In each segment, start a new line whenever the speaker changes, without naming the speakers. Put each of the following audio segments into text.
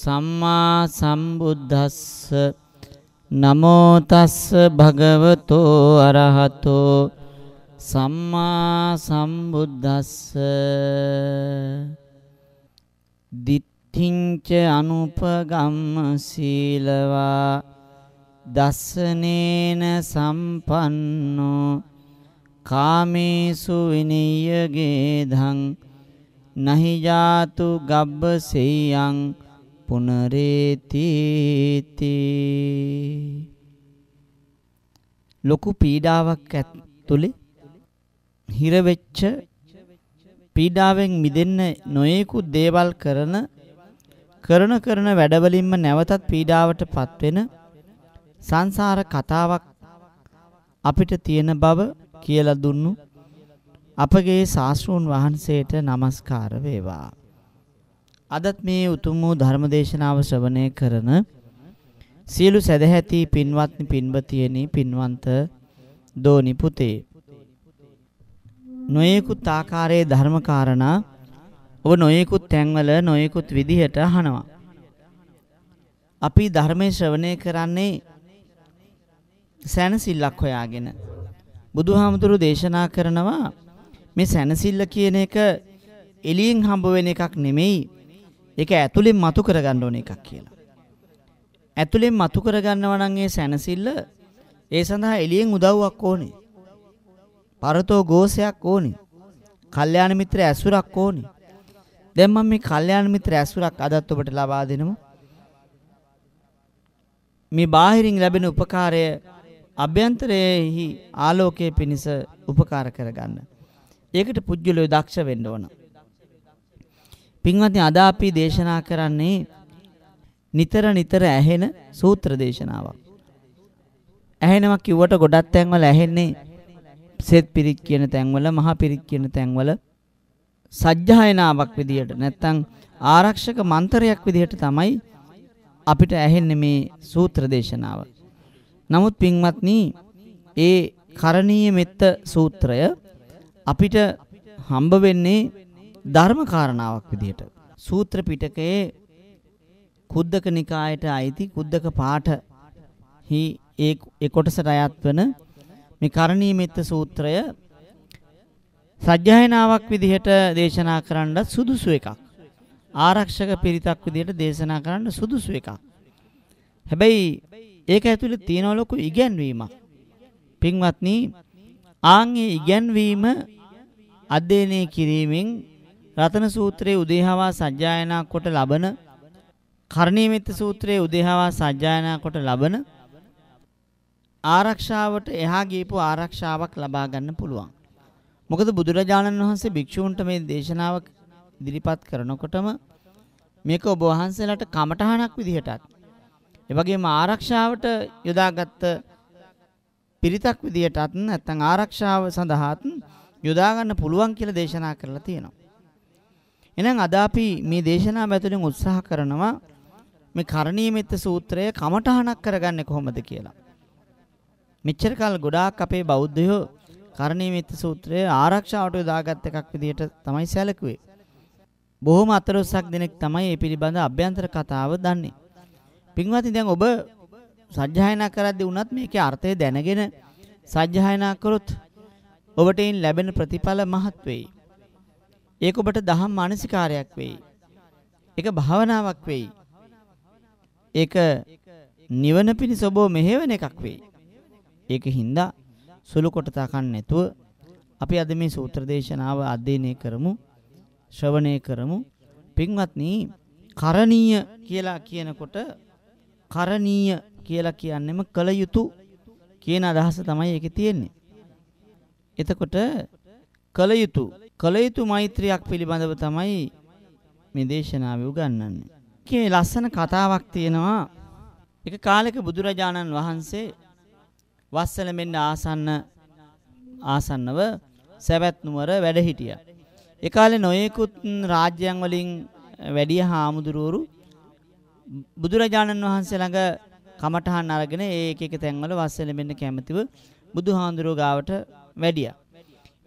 සම්මා සම්බුද්දස්ස නමෝ තස්ස භගවතෝ අරහතෝ සම්මා සම්බුද්දස්ස දිත්තිංච අනුපගම්ම සීලවා දස්සනේන සම්පන්නෝ කාමේසු විනීයගේ ධං නහි ජාතු ගබ්බසෙයං පුනරේතිති ලොකු පීඩාවක් ඇතුලේ හිර වෙච්ච පීඩාවෙන් මිදෙන්න නොයෙකු දේවල් කරන කරන කරන වැඩවලින්ම නැවතත් පීඩාවටපත් වෙන සංසාර කතාවක් අපිට තියෙන බව කියලා දුන්නු අපගේ සාස්ෘන් වහන්සේට নমස්කාර වේවා අදත් මේ උතුම් වූ ධර්මදේශනාව ශ්‍රවණය කරන සියලු සදැහැති පින්වත්නි පින්බතියනි පින්වන්ත දෝනි පුතේ නොයෙකුත් ආකාරයේ ධර්ම කාරණා ඔබ නොයෙකුත් තැන්වල නොයෙකුත් විදිහට අහනවා අපි ධර්මයේ ශ්‍රවණය කරන්නේ සැනසෙල්ලක් හොයාගෙන බුදුහාමුදුරු දේශනා කරනවා මේ සැනසෙල්ල කියන එක එළියෙන් හම්බ වෙන එකක් නෙමෙයි ඒක ඇතුලෙන් මතු කරගන්න ඕන එකක් කියලා. ඇතුලෙන් මතු කරගන්නවා නම් ඒ සැනසෙල්ල ඒ සඳහා එළියෙන් උදව්වක් ඕනේ. පරතෝ ഘോഷයක් ඕනේ. කල්යාණ මිත්‍ර ඇසුරක් ඕනේ. දැන් මම මේ කල්යාණ මිත්‍ර ඇසුරක් අදත් ඔබට ලබා දෙනමු. මේ බාහිරින් ලැබෙන උපකාරය අභ්‍යන්තරයේහි ආලෝකයේ පිණිස උපකාර කරගන්න. ඒකට පුජ්‍යලෝ දක්ෂ වෙන්න ඕන. පින්වත්නි අද අපි දේශනා කරන්නේ නිතර නිතර ඇහෙන සූත්‍ර දේශනාවක්. ඇහෙනවා කිව්වට ගොඩක් තැන්වල ඇහෙන්නේ සෙත් පිරිත් කියන තැන්වල මහා පිරිත් කියන තැන්වල සජ්ජායනාවක් විදියට නැත්නම් ආරක්ෂක මන්තරයක් විදියට තමයි අපිට ඇහෙන්නේ මේ සූත්‍ර දේශනාව. නමුත් පින්වත්නි ඒ කරණීය මෙත්ත සූත්‍රය අපිට හම්බ වෙන්නේ ධර්ම කාරණාවක් විදිහට සූත්‍ර පිටකයේ කුද්දක නිකායට අයිති කුද්දක පාඨ හි ඒ ඒ කොටසට අයත් වන මේ කරණීය මෙත්ත සූත්‍රය සජ්ජායනාවක් විදිහට දේශනා කරන්න සුදුසු එකක් ආරක්ෂක පිරිතක් විදිහට දේශනා කරන්න සුදුසු එකක් හැබැයි ඒක ඇතුලේ තියෙන ලොකු ඉගැන්වීමක් පින්වත්නි ආන්ගේ ඉගැන්වීම අධ්‍යයනය කිරීමෙන් රතන සූත්‍රයේ උදේහවා සජ්ජායනා කොට ලබන කරණීයමිත සූත්‍රයේ උදේහවා සජ්ජායනා කොට ලබන ආරක්ෂාවට එහා ගියපු ආරක්ෂාවක් ලබා ගන්න පුළුවන්. මොකද බුදුරජාණන් වහන්සේ භික්ෂූන්ට මේ දේශනාව ඉදිරිපත් කරනකොටම මේක ඔබ වහන්සේලාට කමටහනක් විදිහටත් ඒ වගේම ආරක්ෂාවට යොදාගත්ත පිරිතක් විදිහටත් නැත්නම් ආරක්ෂාව සඳහාත් යොදා ගන්න පුළුවන් කියලා දේශනා කරලා තියෙනවා. එහෙනම් අද අපි මේ දේශනාව ඇතුළෙන් උත්සාහ කරනවා මේ කරණීය මෙත්ත සූත්‍රය කමඨහනක් කරගන්නේ කොහොමද කියලා. මෙච්චර කාල ගොඩාක් අපේ බෞද්ධයෝ කරණීය මෙත්ත සූත්‍රය ආරක්ෂාවට යොදාගත් එකක් විදිහට තමයි සැලකුවේ. බොහොම අතරොස්සක් දෙනෙක් තමයි මේ පිළිබඳ අභ්‍යන්තර කතාව දන්නේ. පින්වත්නි දැන් ඔබ සජ්ජායනා කරද්දී වුණත් මේකේ අර්ථය දැනගෙන සජ්ජායනා කරොත් ඔබට ලැබෙන ප්‍රතිඵල මහත් වෙයි. ඒක ඔබට දහම් මානසිකාරයක් වෙයි. ඒක භාවනාවක් වෙයි. ඒක නිවන පිණිස ඔබ මෙහෙවන එකක් වෙයි. ඒක හින්දා සුළු කොටතා කන්න නැතුව අපි අද මේ සූත්‍ර දේශනාව අධ්‍යයනය කරමු ශ්‍රවණය කරමු පින්වත්නි කරණීය කියලා කියනකොට කරණීය කියලා කියන්නෙම කළ යුතු කියන අදහස තමයි ඒකේ තියෙන්නේ. එතකොට කළ යුතු කළ යුතු මෛත්‍රියක් පිළිබඳව තමයි මේ දේශනාව උගන්වන්නේ. කේ ලස්සන කතාවක් තියෙනවා. එක කාලෙක බුදුරජාණන් වහන්සේ වස්සල මෙන්න ආසන්න ආසන්නව සැවැත් නුවර වැඩ හිටියා. ඒ කාලේ නොයෙකුත් රාජ්‍යයන් වලින් වැඩි හාමුදුරුවරු බුදුරජාණන් වහන්සේ ළඟ කමඨහන් අරගෙන ඒ එක එක තැන්වල වස්සල මෙන්න කැමැතිව බුදුහාඳුරුව ගාවට වැඩියා.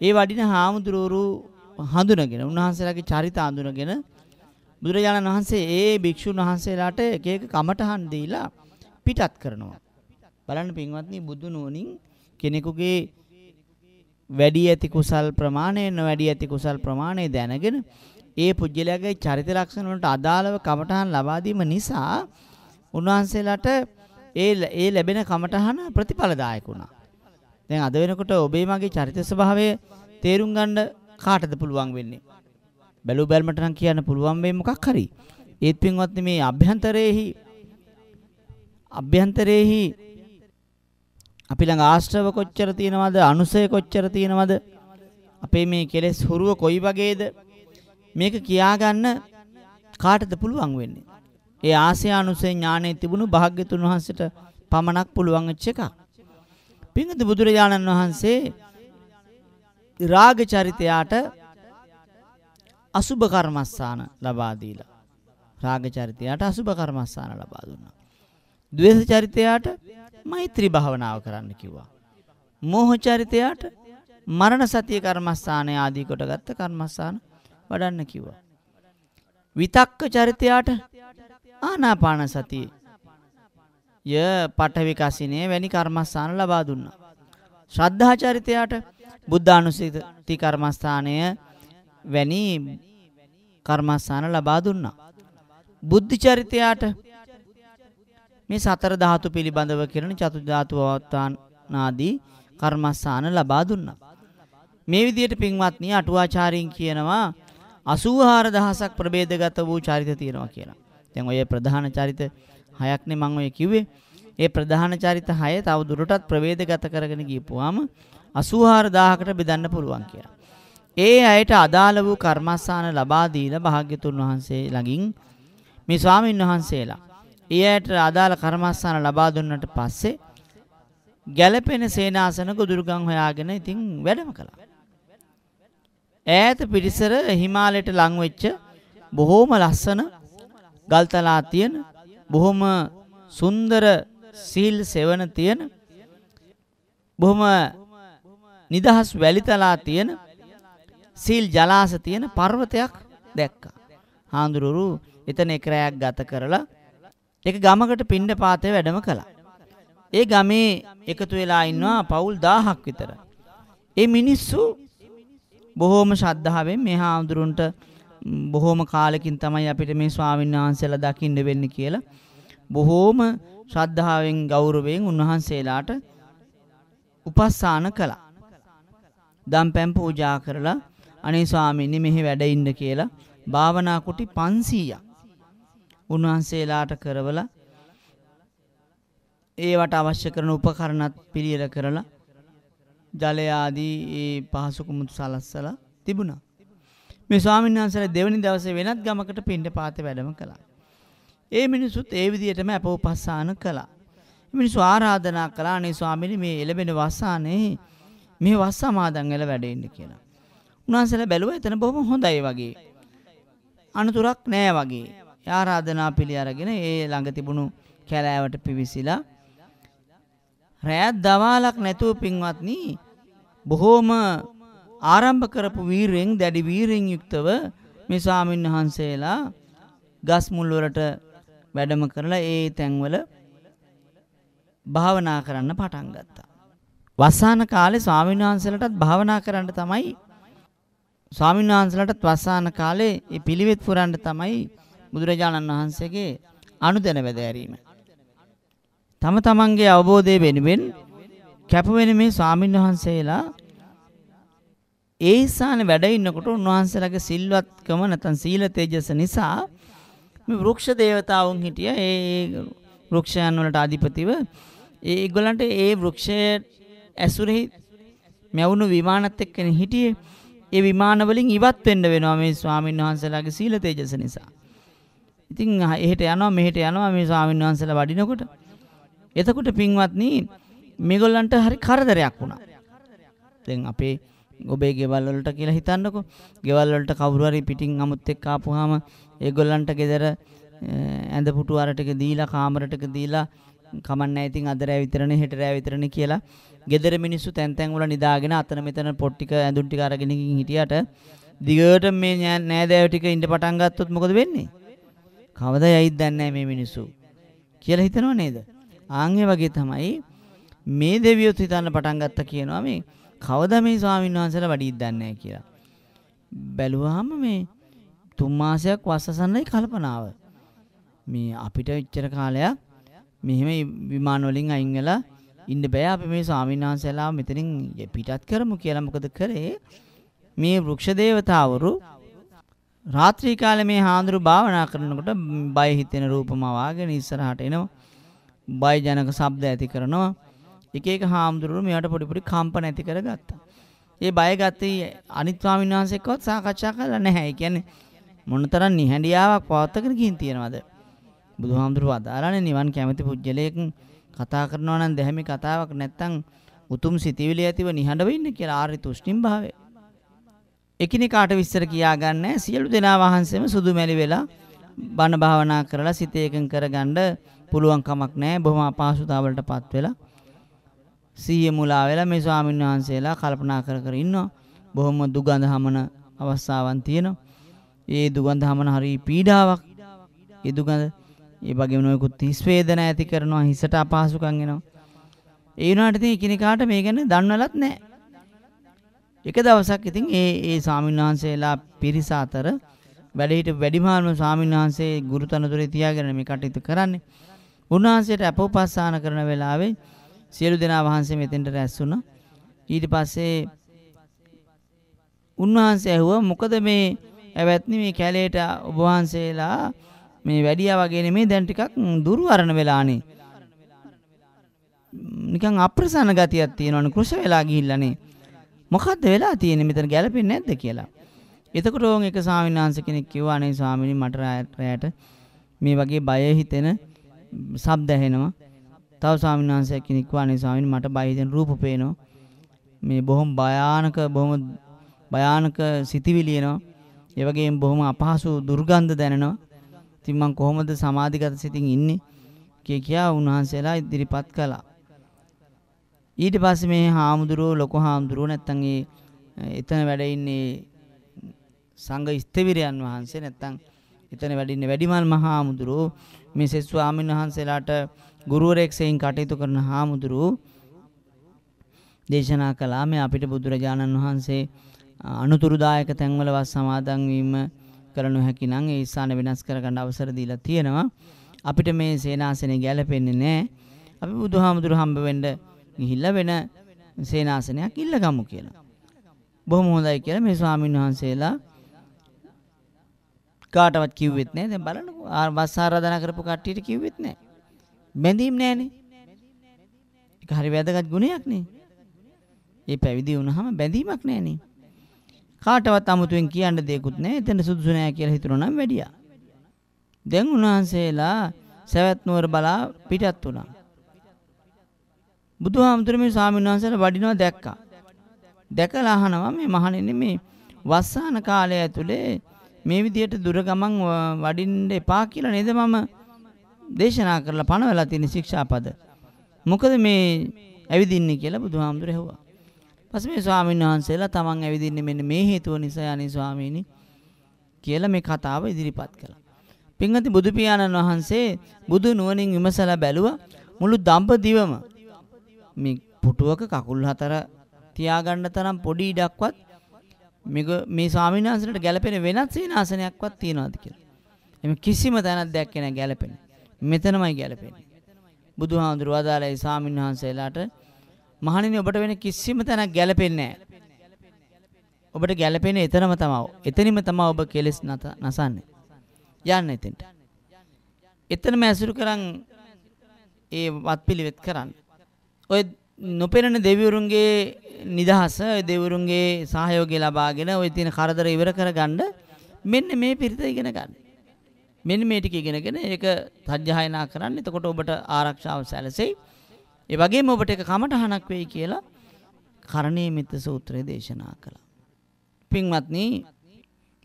ඒ වඩින හාමුදුරුවරු හඳුනගෙන උන්වහන්සේලාගේ චරිත හඳුනගෙන බුදුරජාණන් වහන්සේ ඒ භික්ෂුන් වහන්සේලාට එක එක කමටහන් දීලා පිටත් කරනවා. බලන්න පින්වත්නි බුදු නුවණින් කෙනෙකුගේ වැඩි ඇති කුසල් ප්‍රමාණය නොවැඩි ඇති කුසල් ප්‍රමාණය දැනගෙන ඒ පුජ්‍යලයාගේ චරිත ලක්ෂණ වලට අදාළව කමටහන් ලබා දීම නිසා උන්වහන්සේලාට ඒ ඒ ලැබෙන කමටහන ප්‍රතිඵලදායක වුණා. දැන් අද වෙනකොට ඔබේ මගේ චරිත ස්වභාවය තේරුම් ගන්න කාටද පුළුවන් වෙන්නේ? බැලු බැලමට නම් කියන්න පුළුවන් මේ මොකක් හරි. ඒත් පින්වත්නි මේ අභ්‍යන්තරයේහි අභ්‍යන්තරයේහි අපි ළඟ ආශ්‍රව කොච්චර තියෙනවද? අනුසය කොච්චර තියෙනවද? අපේ මේ කෙලෙස් හුරුව කොයි වගේද? මේක කියාගන්න කාටද පුළුවන් වෙන්නේ? ඒ ආසය අනුසය ඥානයේ තිබුණු භාග්‍යතුන් වහන්සේට පමණක් පුළුවන් වෙච්ච එකක්. පින්විත බුදුරජාණන් වහන්සේ රාග චරිතයාට අසුභ කර්මස්ථාන ලබා දීලා රාග චරිතයාට අසුභ කර්මස්ථාන ලබා දුන්නා. ද්වේෂ චරිතයාට මෛත්‍රී භාවනාව කරන්න කිව්වා. මෝහ චරිතයාට මරණ සතිය කර්මස්ථානය ආදී කොටගත් කර්මස්ථාන වඩන්න කිව්වා. විතක්ක චරිතයාට ආනාපාන සතිය ය පඨවි කසිනේ වැනි කර්මස්ථාන ලබා දුන්නා. ශ්‍රද්ධා චරිතයට බුද්ධානුස්සති කර්මස්ථානය වැනි කර්මස්ථාන ලබා දුන්නා. බුද්ධ චරිතයට මේ සතර ධාතු පිළිබඳව කරන චතු ධාතු අවස්ථානාදී කර්මස්ථාන ලබා දුන්නා. මේ විදිහට පින්වත්නි අටුවාචාරින් කියනවා 84000ක් ප්‍රභේදගත වූ චරිත තියෙනවා කියලා. දැන් ඔය ප්‍රධාන චරිත හයක්නේ මම ඔය කිව්වේ. ඒ ප්‍රධාන චරිත හය තව දුරටත් ප්‍රවේදගත කරගෙන ගියපුවාම 84000කට බෙදන්න පුළුවන් කියලා. ඒ අයට අදාළ වූ කර්මස්ථාන ලබා දීලා භාග්‍යතුන් වහන්සේ ළඟින් මේ ස්වාමීන් වහන්සේලා ඒ අයට අදාළ කර්මස්ථාන ලබා දුන්නට පස්සේ ගැළපෙන සේනාසන ගොදුරුගම් හොයාගෙන ඉතින් වැඩම කළා. ඈත පිටිසර හිමාලයට ලං වෙච්ච බොහෝම ලස්සන ගල්තලා තියෙන බොහොම සුන්දර සීල් සෙවන තියෙන බොහොම නිදහස් වැලිතලා තියෙන සීල් ජලාස තියෙන පර්වතයක් දැක්කා. හාඳුරුරු එතන එක රැයක් ගත කරලා එක ගමකට පිණ්ඩපාතේ වැඩම කළා. ඒ ගමේ එකතු වෙලා ඉන්නවා පවුල් 1000ක් විතර. ඒ මිනිස්සු බොහෝම ශ්‍රද්ධාවෙන් මේ හාමුදුරන්ට බොහෝම කාලෙකින් තමයි අපිට මේ ස්වාමීන් වහන්සේලා දකින්න වෙන්නේ කියලා බොහෝම ශ්‍රද්ධාවෙන් ගෞරවයෙන් උන්වහන්සේලාට උපස්ථාන කළා. දම්පැන් පූජා කරලා අනේ ස්වාමීනි මෙහි වැඩ ඉන්න කියලා භාවනා කුටි 500ක් උන්වහන්සේලාට කරවලා ඒවට අවශ්‍ය කරන උපකරණත් පිළියෙල කරලා ජලය ආදී ඒ පහසුකම් සලස්සලා තිබුණා. මේ ස්වාමීන් වහන්සේලා දෙවනි දවසේ වෙනත් ගමකට පින්ඩ පාත වැඩම කළා. ඒ මිනිසුත් ඒ විදිහටම අපෝපස්සාන කළා. මිනිස්සු ආරාධනා කළා අනේ ස්වාමීනි මේ එළබෙන වස්සානේ මේ වස් සමාදන් වෙලා වැඩෙන්න කියලා. උන්වහන්සේලා බැලුවා එතන බොහොම හොඳයි වගේ. අනතුරක් නෑ වගේ. ආරාධනා පිළි අරගෙන ඒ ළඟ තිබුණු කැලෑවට පිවිසිලා රැයත් දවාලක් නැතුව පින්වත්නි බොහෝම ආරම්භ කරපු වීරයෙන් දැඩි වීරයෙන් යුක්තව මේ ස්වාමීන් වහන්සේලා ගස් මුල් වලට වැඩම කරලා ඒ තැන්වල භාවනා කරන්න පටන් ගත්තා. වස්සාන කාලේ ස්වාමීන් වහන්සේලටත් භාවනා කරන්න තමයි ස්වාමීන් වහන්සේලටත් වස්සාන කාලේ මේ පිළිවෙත් පුරන්න තමයි බුදුරජාණන් වහන්සේගේ අනුදැන වැදෑරීම. තම තමන්ගේ අවබෝධය වෙනුවෙන් කැපවෙන මේ ස්වාමීන් වහන්සේලා ඒ ස්ථානේ වැඩ ඉන්නකොට උන්වහන්සේලාගේ සිල්වත්කම නැත්නම් සීල තේජස නිසා මේ වෘක්ෂ දේවතාවුන් හිටිය ඒ වෘක්ෂයන් වලට අධිපතිව ඒගොල්ලන්ට ඒ වෘක්ෂයේ ඇසුරෙහි මැවුණු විමානත් එක්කනේ හිටියේ. ඒ විමාන වලින් ඉවත් වෙන්න වෙනවා මේ ස්වාමීන් වහන්සේලාගේ සීල තේජස නිසා. ඉතින් එහෙට යනවා මෙහෙට යනවා මේ ස්වාමීන් වහන්සේලා වඩිනකොට. එතකොට පින්වත්නි මේගොල්ලන්ට හරි කරදරයක් වුණා. දැන් අපේ ඔබේ ගෙවල් වලට කියලා හිතන්නකෝ. ගෙවල් වලට කවුරු හරි පිටින් අමුත් එක්ක ආපුවාම ඒගොල්ලන්ට gedara ඇඳ පුටු අරටක දීලා කාමරටක දීලා කමන්නේ ඉතින් අද රැ විතරනේ හෙට රැ විතරනේ කියලා ගෙදර මිනිස්සු තැන් තැන් වල නිදාගෙන අතන මෙතන පොට් ටික ඇඳුම් ටික අරගෙන හිටියට දිගට මේ නෑදෑයෝ ටික ඉඳ පටන් ගත්තොත් මොකද වෙන්නේ? කවදා යයිද දන්නේ මේ මිනිස්සු කියලා හිතනව නේද? ආන් වගේ තමයි මේ දෙවියොත් හිතන්න පටන් ගත්තා කියනවා මේ කවදා මේ ස්වාමීන් වහන්සේලා වැඩිද දන්නේ කියලා. බැලුවාම මේ තුන් මාසයක් වස්සසන්නයි කල්පනාව. මේ අපිට ඉච්චර කාලයක් මෙහෙම විමාන වලින් අයින් වෙලා ඉන්න බෑ අපි මේ ස්වාමීන් වහන්සේලා මෙතනින් පිටත් කරමු කියලා මොකද කරේ මේ වෘක්ෂ දේවතාවරු රාත්‍රී කාලේ මේ හාඳුරු භාවනා කරනකොට බය හිතෙන රූපම වාගෙන ඉස්සරහට එනවා බය ජනක ශබ්ද ඇති කරනවා එක එක හාමුදුරුවෝ මෙයාට පොඩි පොඩි කම්පන ඇති කරගත්තා. ඒ බය ගත්තී අනිත් ස්වාමීන් වහන්සේකවත් සාකච්ඡා කළා නැහැ. ඒ කියන්නේ මොනතරම් නිහඬියාවක් පවත්වාගෙන ගින් තියනවද බුදුහාමුදුරුවෝ අදාළනේ නිවන් කැමති පුජ්‍යලයක කතා කරනවා නම් දැහැමි කතාවක් නැත්තම් උතුම් සිතිවිලි ඇතිව නිහඬව ඉන්න කියලා ආර්ය තුෂ්ණිම් භාවය එකිනෙකාට විස්තර කියා ගන්නෑ සියලු දෙනා වහන්සේම සුදු මැලි වෙලා බණ භාවනා කරලා සිත ඒකම් කරගන්න පුළුවන් කමක් නැහැ බොහොම අපහසුතාවලටපත් වෙලා සීය මුලා වෙලා මේ ස්වාමීන් වහන්සේලා කල්පනා කර කර ඉන්නවා බොහොම දුගඳ හමන අවස්ථාවන් තියෙනවා ඒ දුගඳ හමන හරි පීඩාවක්. ඒ දුගඳ ඒ වගේම නොයෙකුත් හිස් වේදනා ඇති කරනවා හිසට අපහසුකම් එනවා. ඒ වුණාට ඉතින් එකිනෙකාට මේ ගැන දන්නලත් නැහැ. එක දවසක් ඉතින් ඒ ඒ සාමින්වහන්සේලා පිරිස අතර වැඩ හිටපු වැඩිමහල්ම සාමින්වහන්සේ ගුරුතනතුරේ තියාගෙන මේ කටයුතු කරන්නේ. උන්වහන්සේට අපෝපස්සාන කරන වෙලාවේ සියලු දෙනා වහන්සේ මෙතෙන්ට රැස් වුණා. ඊට පස්සේ උන්වහන්සේ ඇහුවා මොකද මේ ඇවැත්නි මේ කැලේට ඔබ වහන්සේලා මේ වැඩියා වගේ නෙමේ දැන් ටිකක් දුර්වර්ණ වෙලානේ. නිකන් අප්‍රසන්න ගතියක් තියෙනවනේ කෘෂ වෙලා ගිහිල්ලානේ. මොකද්ද වෙලා තියෙන්නේ මෙතන ගැලපෙන්නේ නැද්ද කියලා. එතකොට ඕන් එක ස්වාමීන් වහන්සේ කෙනෙක් කිව්වා අනේ ස්වාමීනි මට රැයට මේ වගේ බය හිතෙන ශබ්ද ඇහෙනවා. තව ස්වාමීන් වහන්සේ කෙනෙක් කිව්වා අනේ ස්වාමීනි මට බය හිතෙන රූප පේනවා. මේ බොහොම භයානක බොහොම භයානක සිතිවිලි එනවා. ඒ වගේම බොහොම අපහසු දුර්ගන්ධ දැනෙනවා. ඉතින් මම කොහොමද සමාධිගත සිතින් ඉන්නේ කිය කියා උන්වහන්සේලා ඉදිරිපත් කළා. ඊට පස්සේ මේ හාමුදුරුවෝ ලොකු හාමුදුරුවෝ නැත්තම් ඒ එතන වැඩ ඉන්නේ සංඝ ස්ථවිරයන් වහන්සේ නැත්තම් එතන වැඩ ඉන්නේ වැඩිමල් මහා හාමුදුරුවෝ මේ සෙස් ස්වාමීන් වහන්සේලාට ගුරුවරයෙක් සෙයින් කටයුතු කරන හාමුදුරුවෝ දේශනා කළා මේ අපිට බුදුරජාණන් වහන්සේ අනුතුරුදායක තැන්වල වස් සමාදන් වීම කළ නොහැකි නම් ඒ ස්ථාන වෙනස් කරගන්න අවසර දීලා තියෙනවා. අපිට මේ සේනාසනේ ගැලපෙන්නේ නැහැ. අපි බුදුහාමුදුරු හම්බ වෙන්න ගිහිල්ලා වෙන සේනාසනයක් ඉල්ලගමු කියලා. බොහොම හොඳයි කියලා මේ ස්වාමීන් වහන්සේලා කාටවත් කිව්වෙත් නැහැ. දැන් බලන්නකෝ වස් ආරාධනා කරපු කට්ටියට කිව්වෙත් නැහැ. බැඳීම් නැහනේ. ඒක හරි වැදගත් ගුණයක් නේ. මේ පැවිදි වුණාම බැඳීමක් නැහනේ. කාටවත් අමුතුවෙන් කියන්න දෙයක්වත් නැහැ. එතන සුදුසු නැහැ කියලා හිතුණා නම් වැඩියා. දැන් උන්වහන්සේලා සවැත් නුවර බලා පිටත් වුණා. බුදුහාමුදුරුවෝ මේ ස්වාමීන් වහන්සේලා වඩිනවා දැක්කා. දැකලා අහනවා මේ මහණෙනි මේ වස්සාන කාලය ඇතුලේ මේ විදියට දුර ගමන් වඩින්න එපා කියලා නේද මම දේශනා කරලා පනවලා තියෙන ශික්ෂාපද. මොකද මේ ඇවිදින්නේ කියලා බුදුහාමුදුරුවෝ ඇහුවා. පස්සේ මේ ස්වාමීන් වහන්සේලා තමන් ඇවිදින්නේ මෙන්න මේ හේතුව නිසා යනි ස්වාමීනි කියලා මේ කතාව ඉදිරිපත් කළා. පින්වත්නි බුදු පියාණන් වහන්සේ බුදු නුවණින් විමසලා බැලුවා මුළු දඹදිවම මේ පුටුවක කකුල් හතර තියාගන්න තරම් පොඩි ඉඩක්වත් මේ ස්වාමීන් වහන්සේට ගැළපෙන වෙනත් සීනාසනයක්වත් තියනවාද කියලා. එම කිසිම තැනක් දැක්කේ නැහැ ගැළපෙන. මෙතනමයි ගැළපෙන්නේ. බුදුහාඳුරුව අදාළයි ස්වාමීන් වහන්සේලාට මහණෙනි ඔබට වෙන කිසිම තැනක් ගැලපෙන්නේ ඔබට ගැලපෙන්නේ එතනම තමයි. එතනින්ම තමයි ඔබ කෙලස් නසන්නේ. යන්න එතෙන්ට. එතනම ඇසුරු කරන් ඒ වත්පිළිවෙත් කරන්න. ඔය නොපෙනෙන දෙවිවරුන්ගේ නිදහස දෙවිවරුන්ගේ සහයෝගය ලබාගෙන ඔය තියෙන කරදර ඉවර කරගන්න මෙන්න මේ පිරිත ඉගෙන ගන්න. මෙන්න මේ ටික ඉගෙනගෙන ඒක සජ්ජායනා කරන්න. එතකොට ඔබට ආරක්ෂාව සැලසෙයි. ඒ වගේම ඔබට එක කමටහනක් වෙයි කියලා කරණීය මිත්‍ත සූත්‍රය දේශනා කළා. පින්වත්නි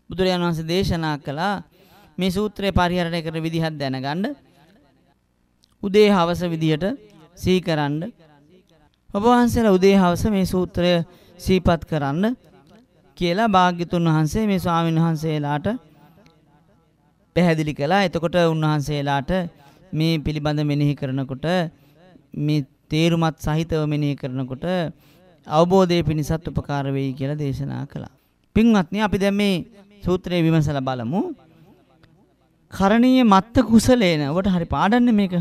බුදුරජාණන් වහන්සේ දේශනා කළා මේ සූත්‍රය පරිහරණය කරන විදිහක් දැනගන්න උදේ හවස විදියට සීකරන්න ඔබ වහන්සේලා උදේ හවස මේ සූත්‍රය සීපත් කරන්න කියලා භාග්‍යතුන් වහන්සේ මේ ස්වාමීන් වහන්සේලාට පැහැදිලි කළා. එතකොට උන්වහන්සේලාට මේ පිළිබඳ මෙනෙහි කරනකොට මේ තේරුමත් සහිතව මෙනෙහි කරනකොට අවබෝධය පිණිසත් උපකාර වෙයි කියලා දේශනා කළා. පින්වත්නි අපි දැන් මේ සූත්‍රය විමසලා බලමු. කරණීය මත්ත කුසලේන ඔබට හරි පාඩන්නේ මේක.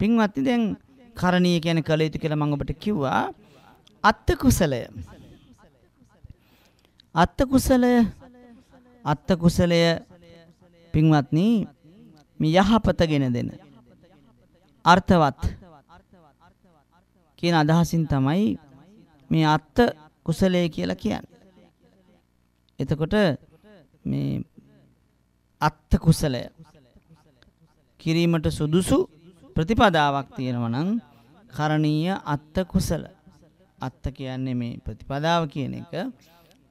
පින්වත්නි දැන් කරණීය කියන්නේ කළ යුතු කියලා මම ඔබට කිව්වා. අත්ත කුසලය. අත්ත කුසලය අත්ත කුසලය පින්වත්නි මේ යහපත ගෙන දෙන අර්ථවත් කියන අදහසින් තමයි මේ අත්ත කුසලයේ කියලා කියන්නේ. එතකොට මේ අත්ත කුසලය කිරීමට සුදුසු ප්‍රතිපදාවක් තියෙනවා නම් කරණීය අත්ත කුසල. අත්ත කියන්නේ මේ ප්‍රතිපදාව කියන එක.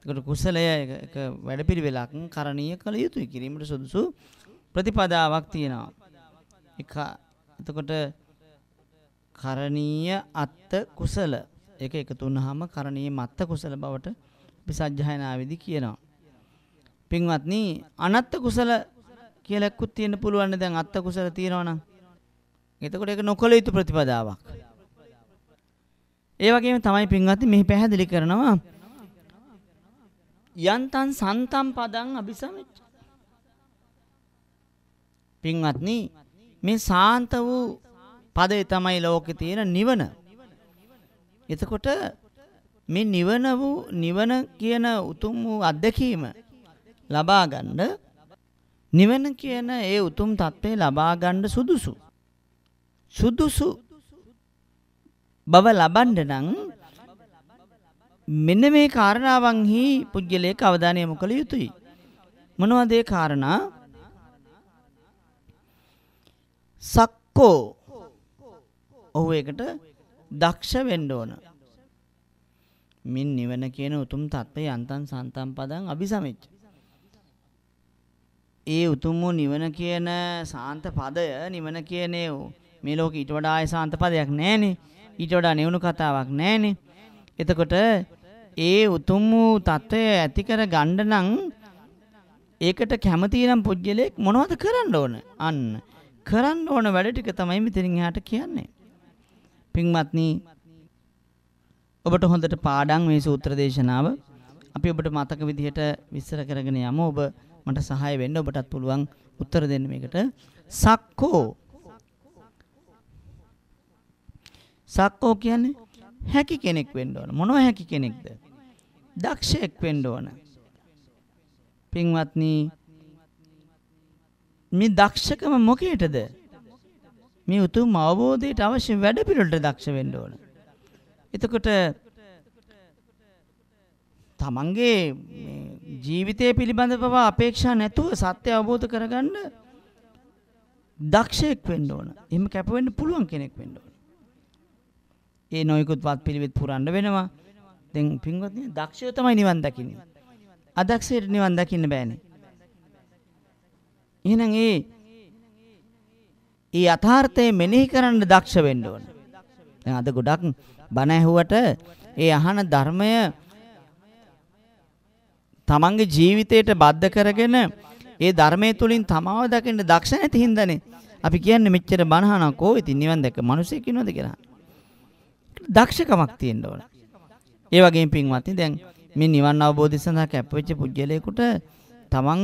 එතකොට කුසලය එක වැඩපිළිවෙලක් කරණීය කළ යුතුයි. කිරීමට සුදුසු ප්‍රතිපදාවක් තියෙනවා. එක එතකොට කරණීය අත්ත කුසල ඒක එකතු වුනහම කරණීය මත්ත කුසල බවට අපි සජ්ජායනාවේදී කියනවා. පින්වත්නි අනත්ත කුසල කියලා එක්කුත් තියෙන්න පුළුවන් දැන් අත්ත කුසල තියෙනවනම්. එතකොට ඒක නොකල යුතු ප්‍රතිපදාවක්. ඒ වගේම තමයි පින්වත්නි මෙහි පැහැදිලි කරනවා යන්තං සන්තම් පදං අபிසමෙච්ච. පින්වත්නි මේ සාන්ත වූ පදේ තමයි ලෝකේ තියෙන නිවන. එතකොට මේ නිවන වූ නිවන කියන උතුම් වූ අත්දැකීම ලබා ගන්න නිවන කියන ඒ උතුම් தත්ත්වේ ලබා ගන්න සුදුසු සුදුසු බව ලබන්න නම් මෙන්න මේ කාරණාවන්හි පුජ්‍යලේක අවධානය යොමු කළ යුතුයි. මොනවද ඒ කාරණා? සක්කෝ ඔහු ඒකට දක්ෂ වෙන්න ඕන. මින් නිවන කියන උතුම් தත්ත්වය යන්තම් සන්තම් පදං අபிසමෙච්ච. ඒ උතුම් වූ නිවන කියන සාන්ත පදය නිවන කියන්නේ මේ ලෝකෙ ඊට වඩා ආය සාන්ත පදයක් නැහනේ. ඊට වඩා නිවුණු කතාවක් නැහනේ. එතකොට ඒ උතුම් වූ தත්ත්වය ඇති කර ගන්න නම් ඒකට කැමති නම් පුජ්‍යලයක් මොනවද කරන්න ඕන? අන්න. කරන්න ඕන වැඩ ටික තමයි මෙතනින් එහාට කියන්නේ. පින්වත්නි ඔබට හොඳට පාඩම් මේ සූත්‍ර දේශනාව අපි ඔබට මතක විදිහට විස්තර කරගෙන යමු. ඔබ මට සහාය වෙන්න ඔබටත් පුළුවන් උත්තර දෙන්න මේකට. සක්කෝ සක්කෝ කියන්නේ හැකි කෙනෙක් වෙන්න ඕන. මොනවා හැකි කෙනෙක්ද? දක්ෂයෙක් වෙන්න ඕන. පින්වත්නි මේ දක්ෂකම මොකේටද? මේ උතුම් අවබෝධයට අවශ්‍ය වැඩ පිළිවෙලට දක්ෂ වෙන්න ඕන. එතකොට තමන්ගේ ජීවිතය පිළිබඳ පවා අපේක්ෂා නැතුව සත්‍ය අවබෝධ කරගන්න දක්ෂයෙක් වෙන්න ඕන. එහෙම කැප වෙන්න පුළුවන් කෙනෙක් වෙන්න ඕන. ඒ නොයිකුත් වත් පිළිවෙත් පුරන්න වෙනවා. දැන් පින්වත්නි දක්ෂය තමයි නිවන් දකින්නේ. අදක්ෂයට නිවන් දකින්න බෑනේ. එහෙනම් ඒ ඒ යථාර්ථය මෙනෙහි කරන්න දක්ෂ වෙන්න ඕන. දැන් අද ගොඩක් බණ ඇහුවට ඒ අහන ධර්මය තමන්ගේ ජීවිතයට බද්ධ කරගෙන ඒ ධර්මයේ තුලින් තමාව දකින්න දක්ෂ නැති හින්දානේ අපි කියන්නේ මෙච්චර බණහනක් ඕ ඉතින් නිවන් දැක්ක මිනිසෙක් ඉන්නවද කියලා. දක්ෂකමක් තියෙන්න ඕන. ඒ වගේම පින්වත්නි දැන් මේ නිවන් අවබෝධය සඳහා කැපවෙච්ච පුජ්‍යලයකට තමන්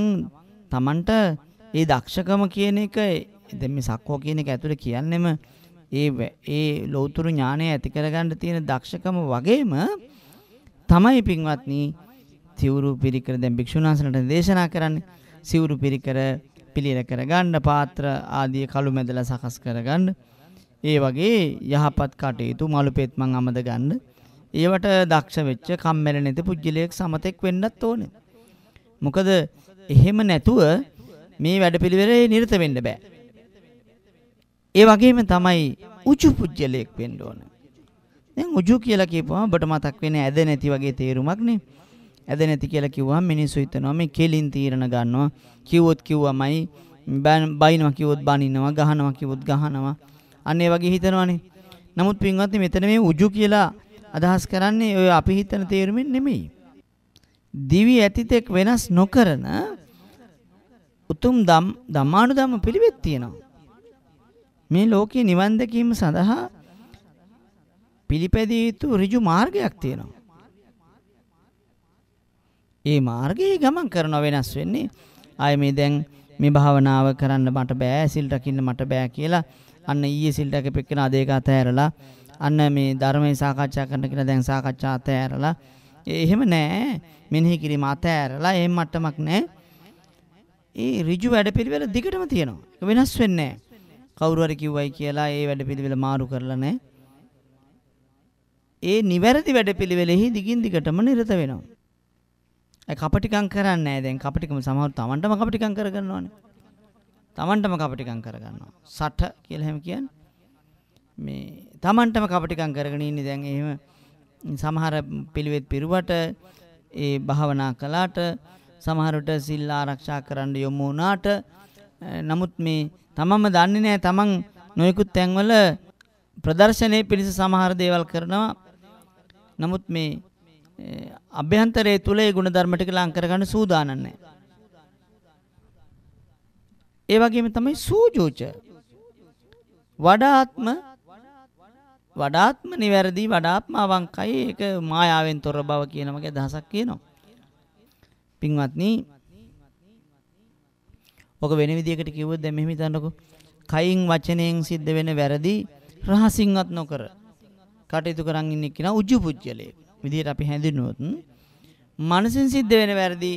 තමන්ට ඒ දක්ෂකම කියන එක දැන් මේ සක්කෝ කියන එක ඇතුලේ කියන්නෙම ඒ ඒ ලෞතුරු ඥානය ඇති කරගන්න තියෙන දක්ෂකම වගේම තමයි පින්වත්නි සිවුරු පිරිකර දැන් භික්ෂුණාසනට දේශනා කරන්නේ සිවුරු පිරිකර පිළිල කරගන්න පාත්‍ර ආදී කළු මැදලා සකස් කරගන්න ඒ වගේ යහපත් කටයුතු මලුපෙත් මං අමද ගන්න ඒවට දක්ෂ වෙච්ච කම්මැලි නැති පුජ්‍යලයක් සමතෙක් වෙන්නත් ඕනේ මොකද එහෙම නැතුව මේ වැඩපිළිවෙලේ නිරත වෙන්න බෑ ඒ වගේම තමයි උජු පුජ්‍යලයක් වෙන්න ඕන. දැන් උජු කියලා කියපුවම ඔබට මතක් වෙන්නේ ඇද නැති වගේ තේරුමක් නේ. ඇද නැති කියලා කිව්වම මිනිස්සු හිතනවා මේ කෙලින් තීරණ ගන්නවා. කිව්වොත් කිව්වමයි බයිනවා කිව්වොත් බනිනවා ගහනවා කිව්වොත් ගහනවා. අන්න ඒ වගේ හිතනවානේ. නමුත් පින්වත්නි මෙතන මේ උජු කියලා අදහස් කරන්නේ ඔය අපි හිතන තේරුමෙන් නෙමෙයි. දිවි ඇතිතෙක් වෙනස් නොකරන උතුම් ධම්මානුධම්ම පිළිවෙත් තියෙනවා. මේ ලෝකයේ නිවන් දැකීම සඳහා පිළිපැදිය යුතු ඍජු මාර්ගයක් තියෙනවා. ඒ මාර්ගයේ ගමන් කරන වෙනස් වෙන්නේ ආයේ මේ දැන් මේ භාවනාව කරන්න මට බෑ සිල් රකින්න මට බෑ කියලා අන්න ඊයේ සිල් රැකපෙකන අද ඒක අතහැරලා අන්න මේ ධර්මයේ සාකච්ඡා කරන්න කියලා දැන් සාකච්ඡා අතහැරලා එහෙම නෑ මෙනෙහි කිරීම අතහැරලා එහෙම මට්ටමක් නෑ ඒ ඍජු වැඩපිළිවෙල දිගටම තියෙනවා වෙනස් වෙන්නේ නෑ කවුරු හරි කිව්වයි කියලා ඒ වැඩපිළිවෙල මාරු කරලා නැහැ. ඒ නිවැරදි වැඩපිළිවෙලෙහි දිගින් දිගටම නිරත වෙනවා. ඒ කපටිකම් කරන්නේ නැහැ දැන් කපටිකම සමහර තමන්ටම කපටිකම් කරගන්නවානේ. තමන්ටම කපටිකම් කරගන්නවා. සට කියලා හැම කියන්නේ. මේ තමන්ටම කපටිකම් කරගෙන ඉන්නේ දැන් එහෙම සමහර පිළිවෙත් පිරුවට ඒ භාවනා කළාට සමහරට සිල් ආරක්ෂා කරන්න යොමු වුණාට නමුත් මේ තමම දන්නේ නැහැ තමන් නොයෙකුත් තැන්වල ප්‍රදර්ශනයේ පිණිස සමහර දේවල් කරනවා. නමුත් මේ අභ්‍යන්තරයේ තුල ඒ ಗುಣධර්ම ටික ලං කරගන්න සූදානම් නැහැ. ඒ වගේම තමයි සූජෝච. වඩාත්ම වඩාත්ම නිවැරදි වඩාත්ම අවංකයි ඒක මායාවෙන් තොර බව කියන මගේ අදහසක් කියනවා. පින්වත්නි ඔක වෙන විදියකට කිව්වොත් දැන් මෙහෙම හිතන්නකෝ. කයින් වචනයෙන් සිද්ධ වෙන වැරදි රහසින්වත් නොකර කටයුතු කරන් ඉන්නේ කියන උජුපුජ්‍යලේ විදියට අපි හැඳින්නුවොත් මනසින් සිද්ධ වෙන වැරදි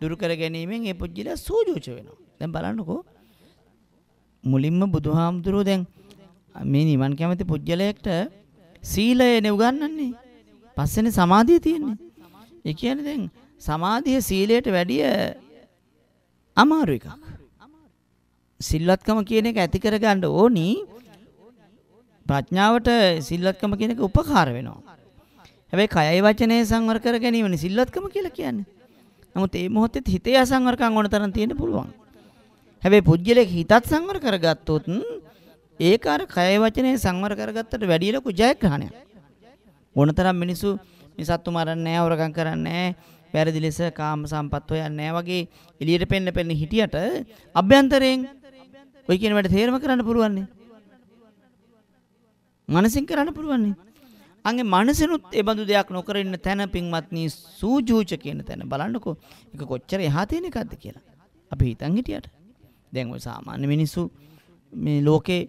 දුරු කර ගැනීමෙන් ඒ පුජ්‍යලයා සූජෝච වෙනවා. දැන් බලන්නකෝ මුලින්ම බුදුහාමුදුරුව දැන් මේ නිවන් කැමති පුජ්‍යලයට සීලය නෙවගන්නන්නේ. පස්සේනේ සමාධිය තියෙන්නේ. ඒ කියන්නේ දැන් සමාධිය සීලයට වැඩිය අමාරු එකක්. සිල්වත්කම කියන එක ඇති කරගන්න ඕනි. ප්‍රඥාවට සිල්වත්කම කියන එක උපකාර වෙනවා. හැබැයි කයයි වචනේ සංවර කර ගැනීමනේ සිල්වත්කම කියලා කියන්නේ. නමුත් මේ මොහොතේ හිතේ අසංවරකම් ඕන තරම් තියෙන්න පුළුවන්. හැබැයි පුජ්‍යලේ හිතත් සංවර කරගත්තොත් ඒක අර කයයි වචනේ සංවර කරගත්තට වැඩිය ලොකු ජයග්‍රහණයක්. ඕන තරම් මිනිස්සු මේ සත්තු මරන්නේ නැහැ, හොරකම් කරන්නේ නැහැ. වැරදි ලෙස කාම සම්පත් හොයන්නේ වගේ එළියට පෙන්න පෙන්න හිටියට අභ්‍යන්තරයෙන් ඔය කියන වැඩ තේරම කරන්න පුළුවන් මනසින් කරන්න පුළුවන් අන්ගේ මනසෙනුත් ඒ බඳු දෙයක් නොකර ඉන්න තැන පින්වත්නි සූජූච කියන තැන බලන්නකෝ ඒක කොච්චර එහා තියෙන එකක්ද කියලා අපි හිතන් හිටියට දැන් ඔය සාමාන්‍ය මිනිස්සු මේ ලෝකේ